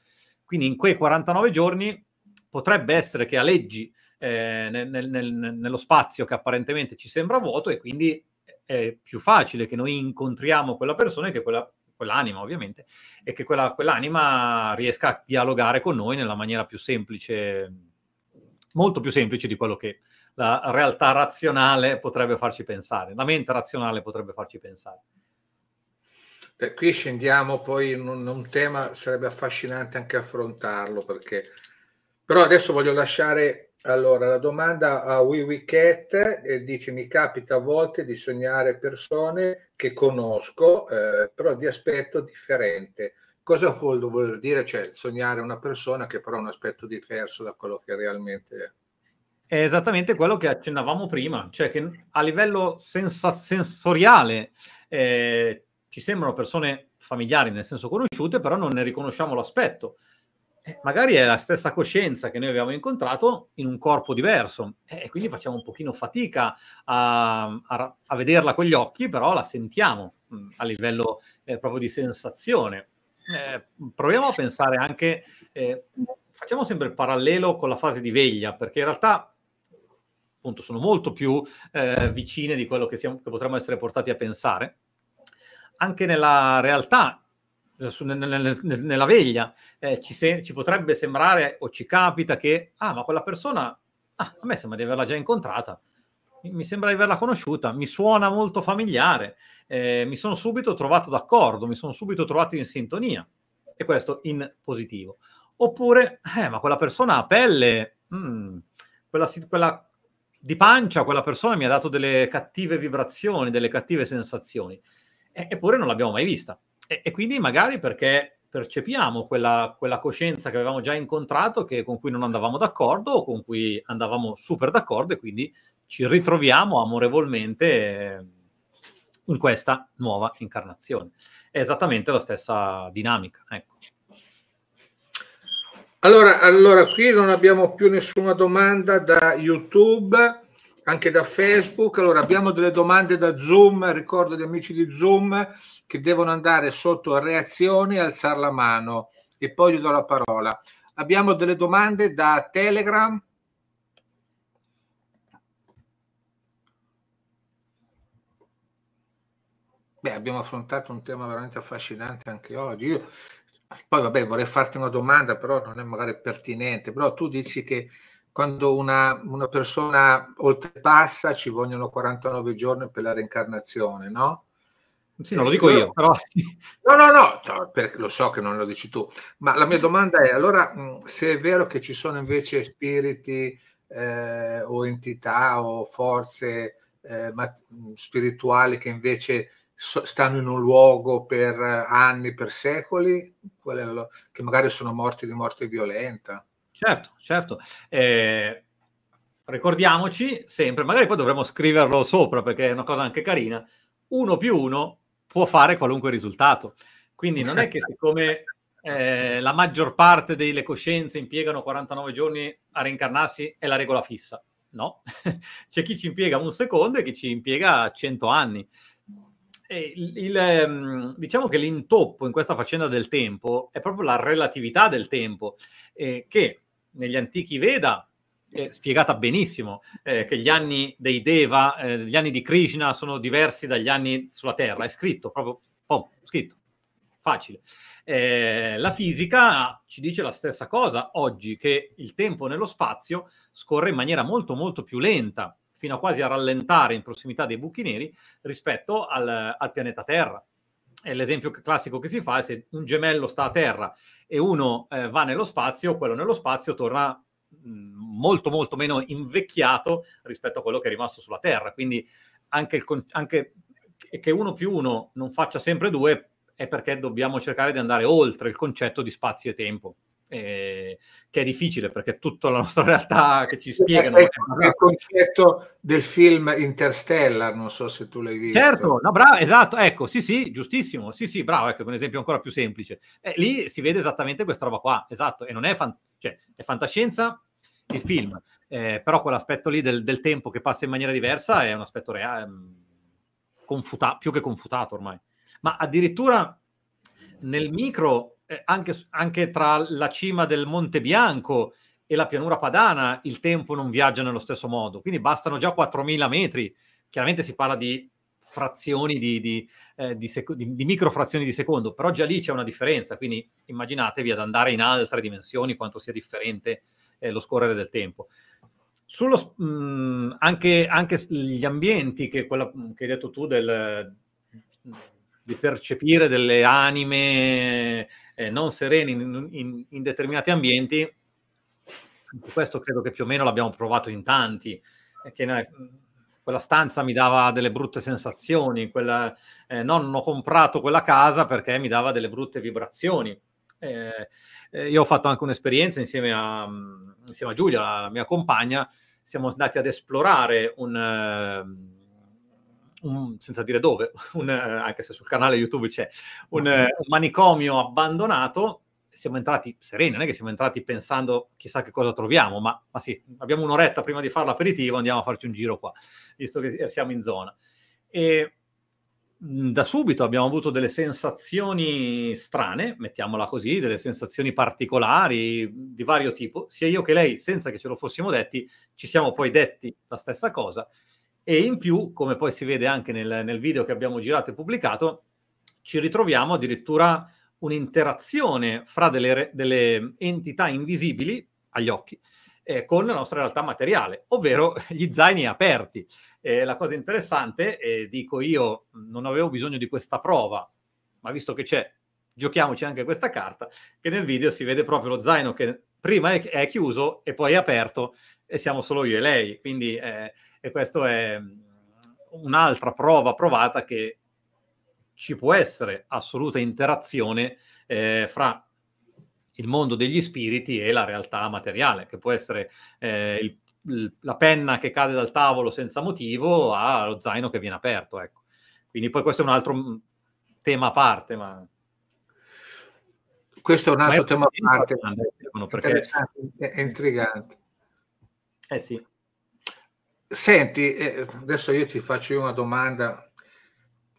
B: Quindi in quei 49 giorni potrebbe essere che aleggi eh, nel, nel, nello spazio che apparentemente ci sembra vuoto e quindi è più facile che noi incontriamo quella persona e che quella, quell'anima ovviamente e che quella, quell'anima riesca a dialogare con noi nella maniera più semplice, molto più semplice di quello che la realtà razionale potrebbe farci pensare, la mente razionale potrebbe farci pensare.
C: Beh, qui scendiamo poi in un, un tema, sarebbe affascinante anche affrontarlo perché però adesso voglio lasciare allora, la domanda a WeWeCat eh, dice mi capita a volte di sognare persone che conosco, eh, però di aspetto differente. Cosa vuol, dire cioè, sognare una persona che però ha un aspetto diverso da quello che realmente
B: è? È esattamente quello che accennavamo prima, cioè che a livello senza- sensoriale eh, ci sembrano persone familiari, nel senso conosciute, però non ne riconosciamo l'aspetto eh, magari è la stessa coscienza che noi abbiamo incontrato in un corpo diverso eh, e quindi facciamo un pochino fatica a, a, a vederla con gli occhi, però la sentiamo mm, a livello eh, proprio di sensazione. Eh, proviamo a pensare anche, eh, facciamo sempre il parallelo con la fase di veglia, perché in realtà appunto sono molto più eh, vicine di quello che, siamo, che potremmo essere portati a pensare. Anche nella realtà eh, nella veglia, eh, ci, se, ci, potrebbe sembrare o ci capita che, ah, ma quella persona, ah, a me sembra di averla già incontrata, mi, sembra di averla conosciuta, mi suona molto familiare, eh, mi sono subito trovato d'accordo, mi sono subito trovato in sintonia, e questo in positivo. Oppure, eh, ma quella persona ha pelle, mm, quella, quella di pancia quella persona mi ha dato delle cattive vibrazioni, delle cattive sensazioni, eppure non l'abbiamo mai vista. E, e quindi magari perché percepiamo quella, quella, coscienza che avevamo già incontrato, che, con cui non andavamo d'accordo o con cui andavamo super d'accordo e quindi ci ritroviamo amorevolmente ehm, in questa nuova incarnazione. È esattamente la stessa dinamica. Ecco.
C: Allora, allora, qui non abbiamo più nessuna domanda da YouTube anche da Facebook. Allora, abbiamo delle domande da Zoom, ricordo gli amici di Zoom che devono andare sotto a reazioni e alzare la mano e poi gli do la parola. Abbiamo delle domande da Telegram. Beh, abbiamo affrontato un tema veramente affascinante anche oggi. Io, poi, vabbè, vorrei farti una domanda, però non è magari pertinente, però tu dici che quando una, una, persona oltrepassa ci vogliono 49 giorni per la reincarnazione, no? Sì, non lo dico io, però... No, no, no, no lo so che non lo dici tu, ma la mia domanda è, allora, se è vero che ci sono invece spiriti eh, o entità o forze eh, spirituali che invece so, stanno in un luogo per eh, anni, per secoli, che magari sono morti di morte violenta?
B: Certo, certo. Eh, ricordiamoci sempre, magari poi dovremmo scriverlo sopra perché è una cosa anche carina, uno più uno può fare qualunque risultato. Quindi non è che siccome eh, la maggior parte delle coscienze impiegano 49 giorni a reincarnarsi è la regola fissa. No, <laughs> c'è chi ci impiega un secondo e chi ci impiega 100 anni. Il, il, ehm, diciamo che l'intoppo in questa faccenda del tempo è proprio la relatività del tempo, eh, che negli antichi Veda è spiegata benissimo eh, che gli anni dei Deva, eh, gli anni di Krishna sono diversi dagli anni sulla Terra, è scritto proprio, oh, scritto, facile. Eh, la fisica ci dice la stessa cosa oggi, che il tempo nello spazio scorre in maniera molto molto più lenta, fino a quasi a rallentare in prossimità dei buchi neri rispetto al, al pianeta Terra è l'esempio classico che si fa se un gemello sta a terra e uno eh, va nello spazio, quello nello spazio torna molto molto meno invecchiato rispetto a quello che è rimasto sulla Terra. Quindi anche, il, anche che uno più uno non faccia sempre due è perché dobbiamo cercare di andare oltre il concetto di spazio e tempo eh, che è difficile perché tutta la nostra realtà che ci spiega è il concetto del film Interstellar non so se tu l'hai visto certo, no, bravo, esatto, ecco, sì sì, giustissimo sì sì, bravo, ecco, un esempio ancora più semplice eh, lì si vede esattamente questa roba qua esatto, e non è, fan- cioè, è fantascienza il film eh, però quell'aspetto lì del, del, tempo che passa in maniera diversa è un aspetto reale ehm, confuta- più che confutato ormai ma addirittura nel micro eh, anche, anche, tra la cima del Monte Bianco e la pianura padana il tempo non viaggia nello stesso modo, quindi bastano già 4.000 metri. Chiaramente si parla di frazioni di, di, eh, di, sec- di, di microfrazioni di secondo, però già lì c'è una differenza, quindi immaginatevi ad andare in altre dimensioni quanto sia differente eh, lo scorrere del tempo. Sullo, mh, mm, anche, anche, gli ambienti che, quella, che, hai detto tu del, di percepire delle anime eh, non sereni in, in, in, determinati ambienti, questo credo che più o meno l'abbiamo provato in tanti, eh, che ne, eh, quella stanza mi dava delle brutte sensazioni, quella, eh, non ho comprato quella casa perché mi dava delle brutte vibrazioni. Eh, eh io ho fatto anche un'esperienza insieme a, insieme a Giulia, la mia compagna, siamo andati ad esplorare un un, senza dire dove, <laughs> un, anche se sul canale YouTube c'è, un, un manicomio abbandonato siamo entrati sereni, non è che siamo entrati pensando chissà che cosa troviamo, ma, ma, sì, abbiamo un'oretta prima di fare l'aperitivo, andiamo a farci un giro qua, visto che siamo in zona. E mm, da subito abbiamo avuto delle sensazioni strane, mettiamola così, delle sensazioni particolari di vario tipo, sia io che lei, senza che ce lo fossimo detti, ci siamo poi detti la stessa cosa e in più, come poi si vede anche nel, nel video che abbiamo girato e pubblicato, ci ritroviamo addirittura un'interazione fra delle, delle entità invisibili agli occhi eh, con la nostra realtà materiale, ovvero <laughs> gli zaini aperti. Eh, la cosa interessante, eh, dico io, non avevo bisogno di questa prova, ma visto che c'è, giochiamoci anche questa carta, che nel video si vede proprio lo zaino che prima è, è chiuso e poi è aperto e siamo solo io e lei. Quindi eh, e questo è mm, un'altra prova provata che ci può essere assoluta interazione eh, fra il mondo degli spiriti e la realtà materiale, che può essere eh, il la penna che cade dal tavolo senza motivo allo zaino che viene aperto. Ecco. Quindi poi questo è un altro mm, tema a parte. Ma...
C: Questo è un altro è tema a parte. è Perché... È intrigante. Eh sì. Senti, eh, adesso io ti faccio una domanda.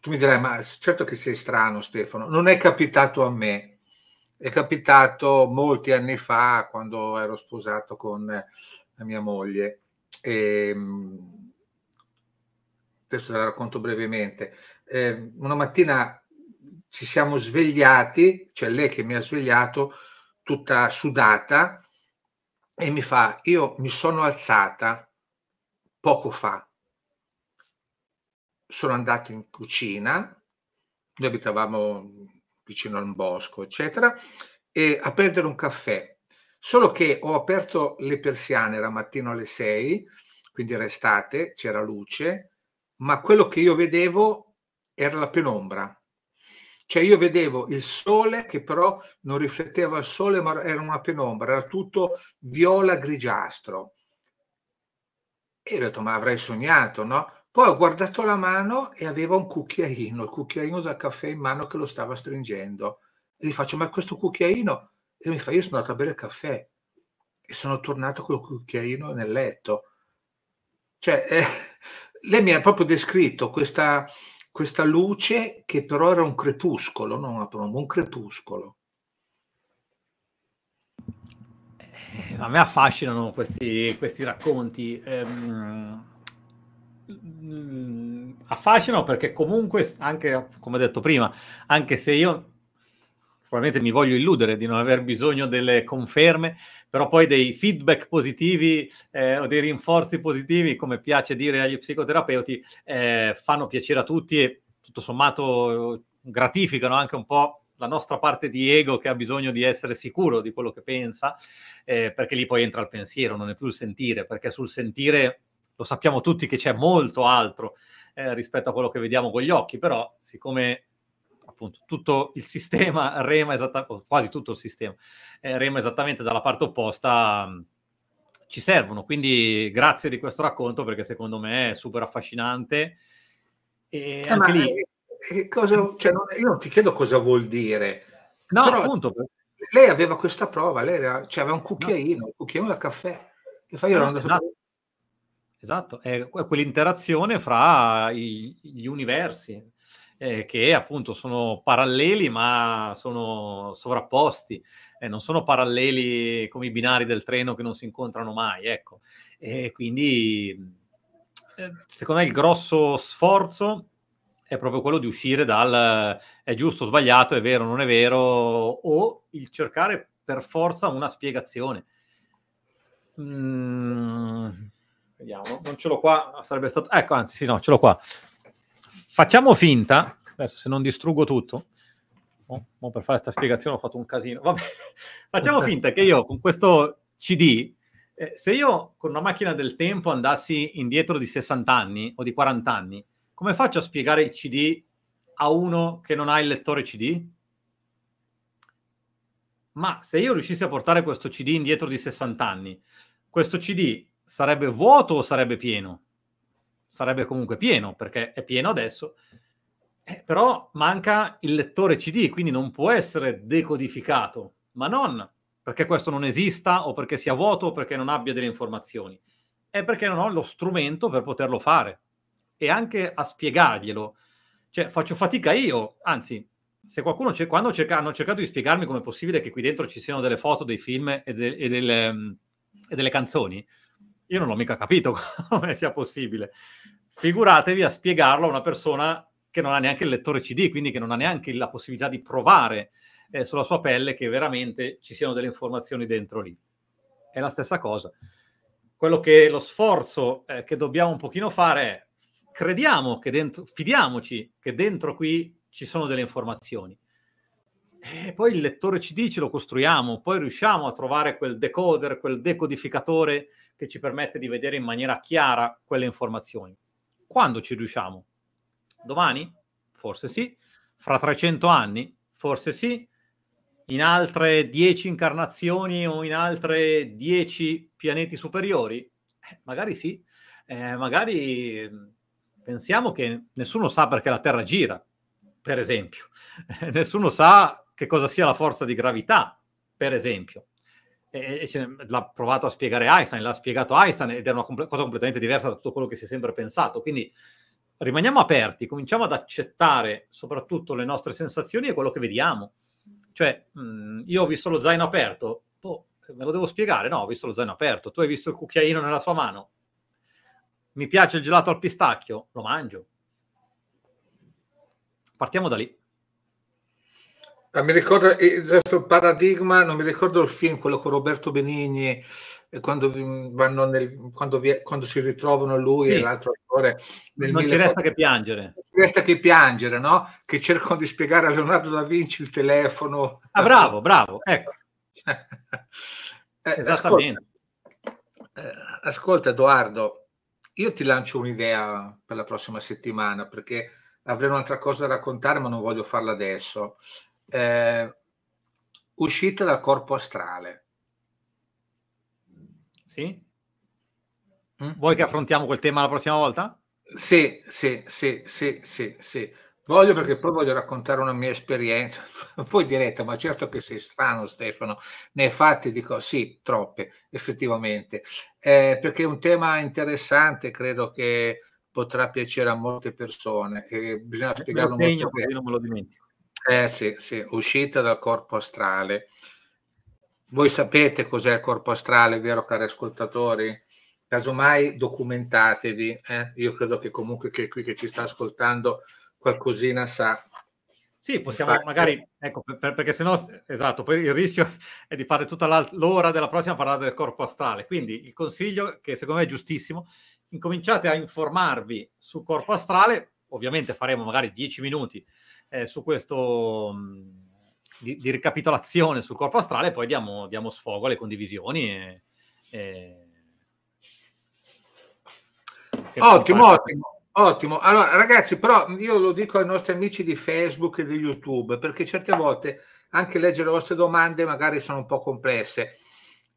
C: Tu mi dirai, ma certo che sei strano Stefano, non è capitato a me, è capitato molti anni fa quando ero sposato con la eh, mia moglie. E, ehm, adesso la racconto brevemente. Eh, una mattina ci siamo svegliati, cioè lei che mi ha svegliato tutta sudata e mi fa, io mi sono alzata poco fa. Sono andato in cucina, noi abitavamo vicino al bosco, eccetera, e a prendere un caffè. Solo che ho aperto le persiane la mattina alle 6, quindi era estate, c'era luce, ma quello che io vedevo era la penombra. Cioè io vedevo il sole che però non rifletteva il sole, ma era una penombra, era tutto viola grigiastro. E io ho detto, ma avrei sognato, no? Poi ho guardato la mano e aveva un cucchiaino, il cucchiaino da caffè in mano che lo stava stringendo. E gli faccio, ma questo cucchiaino? E mi fa, io sono andato a bere il caffè e sono tornato col cucchiaino nel letto. Cioè, <laughs> eh, lei mi ha proprio descritto questa, questa luce che però era un crepuscolo,
B: non una plomba, un crepuscolo a me affascinano questi, questi racconti. Ehm, mm, affascinano perché comunque, anche come detto prima, anche se io probabilmente mi voglio illudere di non aver bisogno delle conferme, però poi dei feedback positivi eh, o dei rinforzi positivi, come piace dire agli psicoterapeuti, eh, fanno piacere a tutti e tutto sommato gratificano anche un po' la nostra parte di ego che ha bisogno di essere sicuro di quello che pensa, eh, perché lì poi entra il pensiero, non è più il sentire, perché sul sentire lo sappiamo tutti che c'è molto altro eh, rispetto a quello che vediamo con gli occhi, però siccome appunto tutto il sistema <laughs> rema esattamente, quasi tutto il sistema eh, rema esattamente dalla parte opposta, mm, ci servono. Quindi grazie di questo racconto perché secondo me è super affascinante. E
C: eh, anche lì eh, cosa, cioè, non, io non ti chiedo cosa vuol dire. No, Però, appunto. Lei aveva questa prova, lei era, cioè, aveva un cucchiaino,
B: no. un cucchiaino da caffè. Che fa, io ero eh, andato esatto. Esatto, è quell'interazione fra i, gli universi eh, che appunto sono paralleli ma sono sovrapposti, eh, non sono paralleli come i binari del treno che non si incontrano mai, ecco. E quindi eh, secondo me il grosso sforzo è proprio quello di uscire dal è giusto, sbagliato, è vero, non è vero, o il cercare per forza una spiegazione. Mm, vediamo, non ce l'ho qua, sarebbe stato... Ecco, anzi, sì, no, ce l'ho qua. Facciamo finta, adesso se non distruggo tutto, oh, oh, per fare questa spiegazione ho fatto un casino, Vabbè. <laughs> facciamo finta che io con questo CD, eh, se io con una macchina del tempo andassi indietro di 60 anni o di 40 anni, come faccio a spiegare il CD a uno che non ha il lettore CD? Ma se io riuscissi a portare questo CD indietro di 60 anni, questo CD sarebbe vuoto o sarebbe pieno? Sarebbe comunque pieno perché è pieno adesso, eh, però manca il lettore CD, quindi non può essere decodificato, ma non perché questo non esista o perché sia vuoto o perché non abbia delle informazioni, è perché non ho lo strumento per poterlo fare e anche a spiegarglielo. Cioè, faccio fatica io, anzi, se qualcuno c'è, quando cerca, hanno cercato di spiegarmi come è possibile che qui dentro ci siano delle foto, dei film e, de, e, delle, ehm, e delle canzoni, io non ho mica capito <laughs> come sia possibile. Figuratevi a spiegarlo a una persona che non ha neanche il lettore CD, quindi che non ha neanche la possibilità di provare eh, sulla sua pelle che veramente ci siano delle informazioni dentro lì. È la stessa cosa. Quello che lo sforzo eh, che dobbiamo un pochino fare è crediamo che dentro, fidiamoci che dentro qui ci sono delle informazioni. E eh, poi il lettore ci dice, lo costruiamo, poi riusciamo a trovare quel decoder, quel decodificatore che ci permette di vedere in maniera chiara quelle informazioni. Quando ci riusciamo? Domani? Forse sì. Fra 300 anni? Forse sì. In altre 10 incarnazioni o in altre 10 pianeti superiori? Eh, magari sì. Eh, magari Pensiamo che nessuno sa perché la Terra gira, per esempio. <laughs> nessuno sa che cosa sia la forza di gravità, per esempio. E, e l'ha provato a spiegare Einstein, l'ha spiegato Einstein ed è una comple- cosa completamente diversa da tutto quello che si è sempre pensato. Quindi rimaniamo aperti, cominciamo ad accettare soprattutto le nostre sensazioni e quello che vediamo. Cioè, mh, mm, io ho visto lo zaino aperto, boh, me lo devo spiegare? No, ho visto lo zaino aperto. Tu hai visto il cucchiaino nella sua mano? mi piace il gelato al pistacchio, lo mangio. Partiamo da lì.
C: Eh, mi ricordo il eh, paradigma, non mi ricordo il film, quello con Roberto Benigni, eh, quando, vanno nel, quando, vi, quando si ritrovano lui sì. e l'altro attore.
B: Nel non 14... ci resta che
C: piangere. Non ci resta che piangere, no? Che cercano di spiegare a Leonardo da Vinci il telefono. Ah, bravo, bravo, ecco. <laughs> eh, Esattamente. Ascolta, eh, ascolta Edoardo, io ti lancio un'idea per la prossima settimana perché avrei un'altra cosa da raccontare, ma non voglio farla adesso.
B: Eh, uscite dal corpo astrale. Sì? Mm? Vuoi che affrontiamo quel tema la prossima volta?
C: Sì, sì, sì, sì, sì, sì. Voglio perché poi voglio raccontare una mia esperienza. Voi <laughs> direte, ma certo che sei strano Stefano, ne hai fatti, dico sì, troppe, effettivamente, eh, perché è un tema interessante, credo che potrà piacere a molte persone e bisogna eh, spiegarlo me segno, Io
B: non me lo dimentico. Eh
C: sì, sì, uscita dal corpo astrale. Voi sapete cos'è il corpo astrale, vero cari ascoltatori? Casomai documentatevi, eh? io credo
B: che comunque che qui che ci sta ascoltando qualcosina sa. Sì, possiamo fare. magari, ecco, per, perché sennò, esatto, poi il rischio <laughs> è di fare tutta l'ora della prossima a parlare del corpo astrale. Quindi il consiglio, che secondo me è giustissimo, incominciate a informarvi sul corpo astrale, ovviamente faremo magari dieci minuti eh, su questo... Mh, mm, di, di, ricapitolazione sul corpo astrale, poi diamo, diamo, sfogo alle condivisioni. E, e... Ottimo, ottimo.
C: Ottimo, allora ragazzi, però io lo dico ai nostri amici di Facebook e di YouTube, perché certe volte anche leggere le vostre domande magari sono un po' complesse.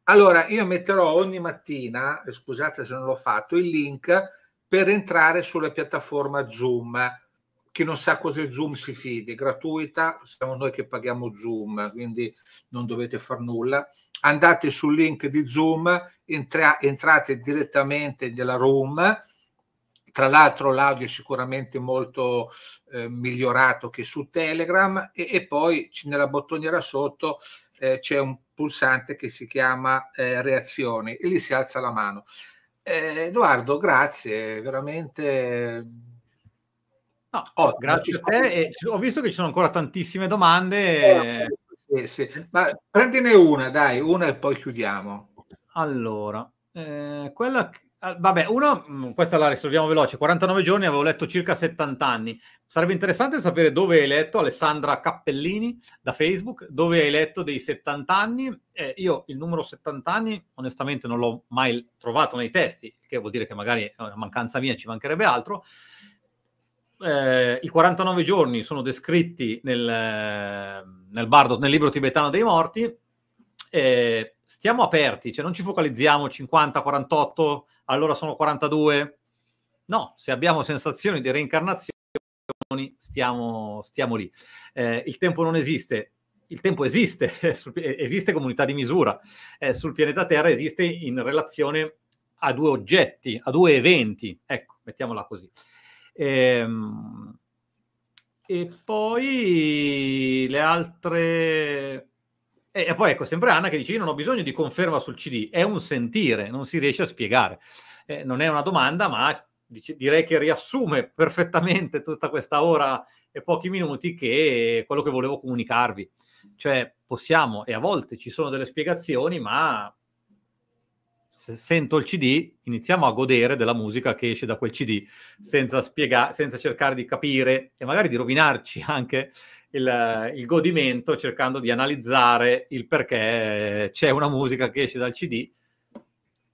C: Allora, io metterò ogni mattina, scusate se non l'ho fatto, il link per entrare sulla piattaforma Zoom. Chi non sa cos'è Zoom si fidi, è gratuita, siamo noi che paghiamo Zoom, quindi non dovete far nulla. Andate sul link di Zoom, entra- entrate direttamente nella room tra l'altro l'audio è sicuramente molto eh, migliorato che su Telegram e, e poi nella bottoniera sotto eh, c'è un pulsante che si chiama eh, reazioni e lì si alza la mano. Eh, Edoardo, grazie, veramente No, oh, grazie a te.
B: E ho visto che ci sono ancora tantissime
C: domande. Eh, sì, sì. Ma prendine una, dai, una e poi chiudiamo.
B: Allora, eh, quella Ah, vabbè, uno, mm, questa la risolviamo veloce, 49 giorni, avevo letto circa 70 anni. Sarebbe interessante sapere dove hai letto Alessandra Cappellini da Facebook, dove hai letto dei 70 anni. Eh, io il numero 70 anni onestamente non l'ho mai trovato nei testi, che vuol dire che magari è una mancanza mia, ci mancherebbe altro. Eh, I 49 giorni sono descritti nel, nel, bardo, nel libro tibetano dei morti. Eh, stiamo aperti, cioè non ci focalizziamo 50, 48, allora sono 42. No, se abbiamo sensazioni di reincarnazione, stiamo, stiamo lì. Eh, il tempo non esiste. Il tempo esiste, <laughs> esiste come unità di misura. Eh, sul pianeta Terra esiste in relazione a due oggetti, a due eventi. Ecco, mettiamola così. Ehm, e poi le altre e, poi ecco, sempre Anna che dice: Io non ho bisogno di conferma sul CD, è un sentire, non si riesce a spiegare. Eh, non è una domanda, ma dice, direi che riassume perfettamente tutta questa ora e pochi minuti che quello che volevo comunicarvi. Cioè, possiamo, e a volte ci sono delle spiegazioni, ma se sento il CD, iniziamo a godere della musica che esce da quel CD, senza, spiega- senza cercare di capire e magari di rovinarci <laughs> anche il, il, godimento, cercando di analizzare il perché c'è una musica che esce dal CD.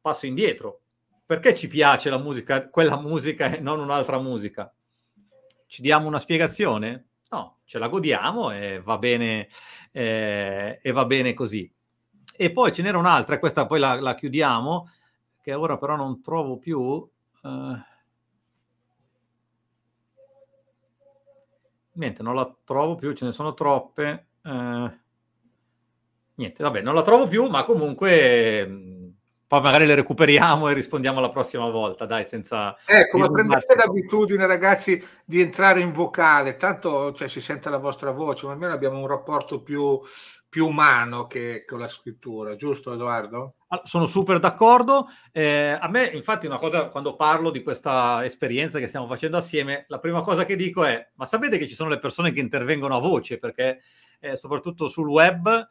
B: Passo indietro. Perché ci piace la musica, quella musica e non un'altra musica? Ci diamo una spiegazione? No, ce la godiamo e va bene, eh, e va bene così e poi ce n'era un'altra, questa poi la, la chiudiamo, che ora però non trovo più. Eh, niente, non la trovo più, ce ne sono troppe. Eh, niente, vabbè, non la trovo più, ma comunque mm, poi magari le recuperiamo e rispondiamo la prossima volta, dai, senza... Ecco, ma prendete
C: l'abitudine, ragazzi, di entrare in vocale, tanto cioè, si sente la vostra voce, ma almeno abbiamo
B: un rapporto più più umano che con la scrittura, giusto Edoardo? Ah, sono super d'accordo. Eh, a me, infatti, una cosa quando parlo di questa esperienza che stiamo facendo assieme, la prima cosa che dico è: ma sapete che ci sono le persone che intervengono a voce perché, eh, soprattutto sul web,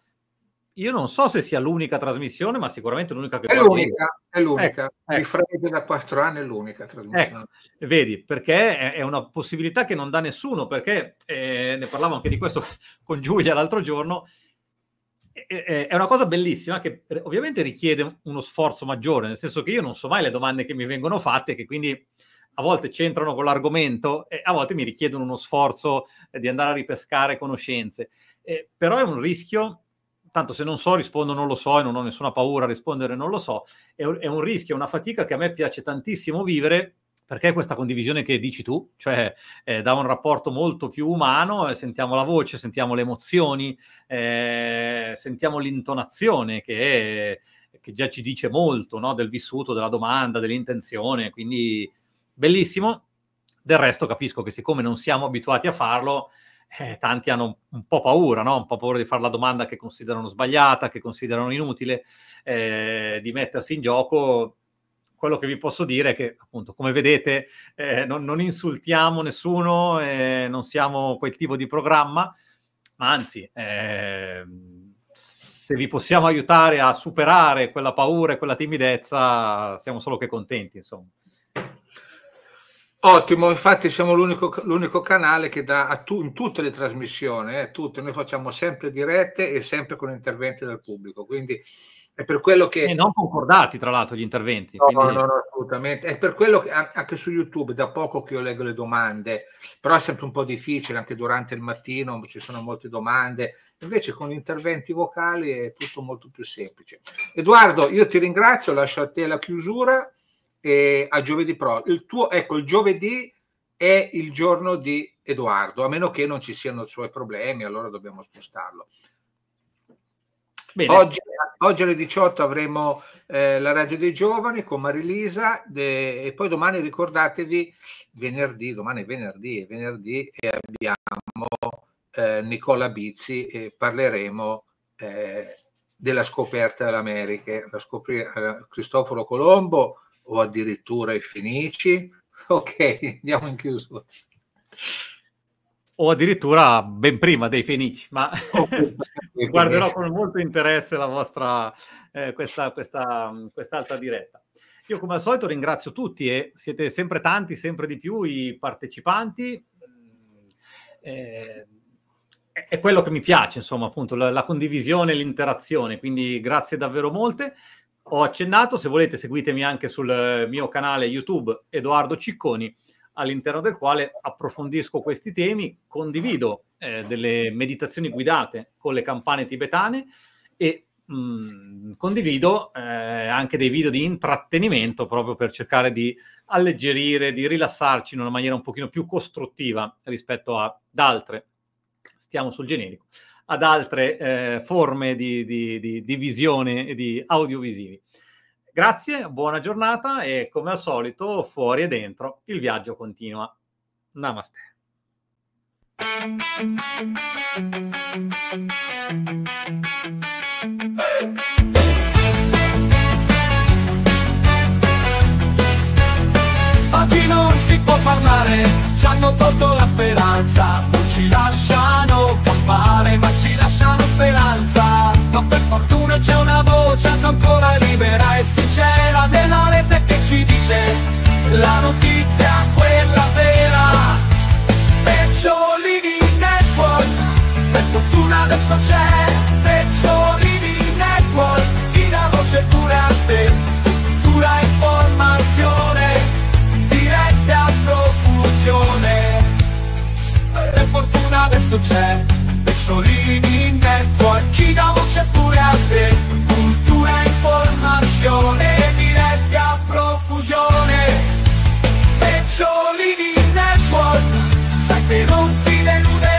B: io non so se sia l'unica trasmissione, ma sicuramente l'unica che è l'unica, è l'unica. Ecco, Mi ecco. da quattro anni è l'unica trasmissione. Ecco, vedi, perché è una possibilità che non dà nessuno, perché eh, ne parlavo anche di questo <laughs> con Giulia l'altro giorno è una cosa bellissima che eh, ovviamente richiede uno sforzo maggiore, nel senso che io non so mai le domande che mi vengono fatte, che quindi a volte c'entrano con l'argomento e a volte mi richiedono uno sforzo eh, di andare a ripescare conoscenze. Eh, però è un rischio, tanto se non so rispondo non lo so e non ho nessuna paura a rispondere non lo so, è un rischio, è una fatica che a me piace tantissimo vivere perché questa condivisione che dici tu, cioè eh, da un rapporto molto più umano, eh, sentiamo la voce, sentiamo le emozioni, eh, sentiamo l'intonazione che, è, che, già ci dice molto no? del vissuto, della domanda, dell'intenzione, quindi bellissimo. Del resto capisco che siccome non siamo abituati a farlo, eh, tanti hanno un po' paura, no? un po' paura di fare la domanda che considerano sbagliata, che considerano inutile, eh, di mettersi in gioco quello che vi posso dire è che, appunto, come vedete, eh, non, non, insultiamo nessuno, eh, non siamo quel tipo di programma, ma anzi, eh, se vi possiamo aiutare a superare quella paura e quella timidezza, siamo solo che contenti, insomma.
C: Ottimo, infatti siamo l'unico, l'unico canale che dà tu, in tutte le trasmissioni, eh, tutte, noi facciamo sempre dirette e sempre con interventi del pubblico, quindi è per quello che... E eh, non
B: concordati, tra l'altro, gli interventi. No, quindi... no,
C: no, assolutamente. È per quello che anche su YouTube, da poco che io leggo le domande, però è sempre un po' difficile, anche durante il mattino ci sono molte domande. Invece con gli interventi vocali è tutto molto più semplice. Edoardo, io ti ringrazio, lascio a te la chiusura e a giovedì prossimo. Il tuo, ecco, il giovedì è il giorno di Edoardo, a meno che non ci siano suoi problemi, allora dobbiamo spostarlo. Oggi, oggi, alle 18 avremo eh, la radio dei giovani con Marilisa de, e poi domani ricordatevi, venerdì, domani è venerdì, è venerdì e eh, abbiamo eh, Nicola Bizzi e parleremo eh, della scoperta dell'America, la scopri- eh, Cristoforo Colombo o addirittura i Fenici. <laughs> Ok,
B: andiamo in chiusura o addirittura ben prima dei Fenici, ma <laughs> <laughs> guarderò con molto interesse la vostra, eh, questa, questa, quest'altra diretta. Io come al solito ringrazio tutti e siete sempre tanti, sempre di più i partecipanti. Mm,
E: eh,
B: è quello che mi piace, insomma, appunto, la, la condivisione e l'interazione, quindi grazie davvero molte. Ho accennato, se volete seguitemi anche sul mio canale YouTube Edoardo Cicconi all'interno del quale approfondisco questi temi, condivido eh, delle meditazioni guidate con le campane tibetane e mh, mm, condivido eh, anche dei video di intrattenimento proprio per cercare di alleggerire, di rilassarci in una maniera un pochino più costruttiva rispetto ad altre, stiamo sul generico, ad altre eh, forme di, di, di, di visione e di audiovisivi. Grazie, buona giornata e come al solito fuori e dentro il viaggio continua. Namaste.
A: Oggi non si può parlare, ci hanno tolto la speranza, non ci lasciano campare, ma ci lasciano speranza. Per fortuna c'è una voce ancora libera e sincera nella rete che ci dice la notizia quella vera. Pecciolini Network, per fortuna adesso c'è Pecciolini Network, chi dà voce pure a te, cultura informazione, diretta a profusione. Per fortuna adesso c'è Mussolini in network, chi dà voce pure a te, cultura e informazione, diretti a profusione. network, sai che non ti deluderò.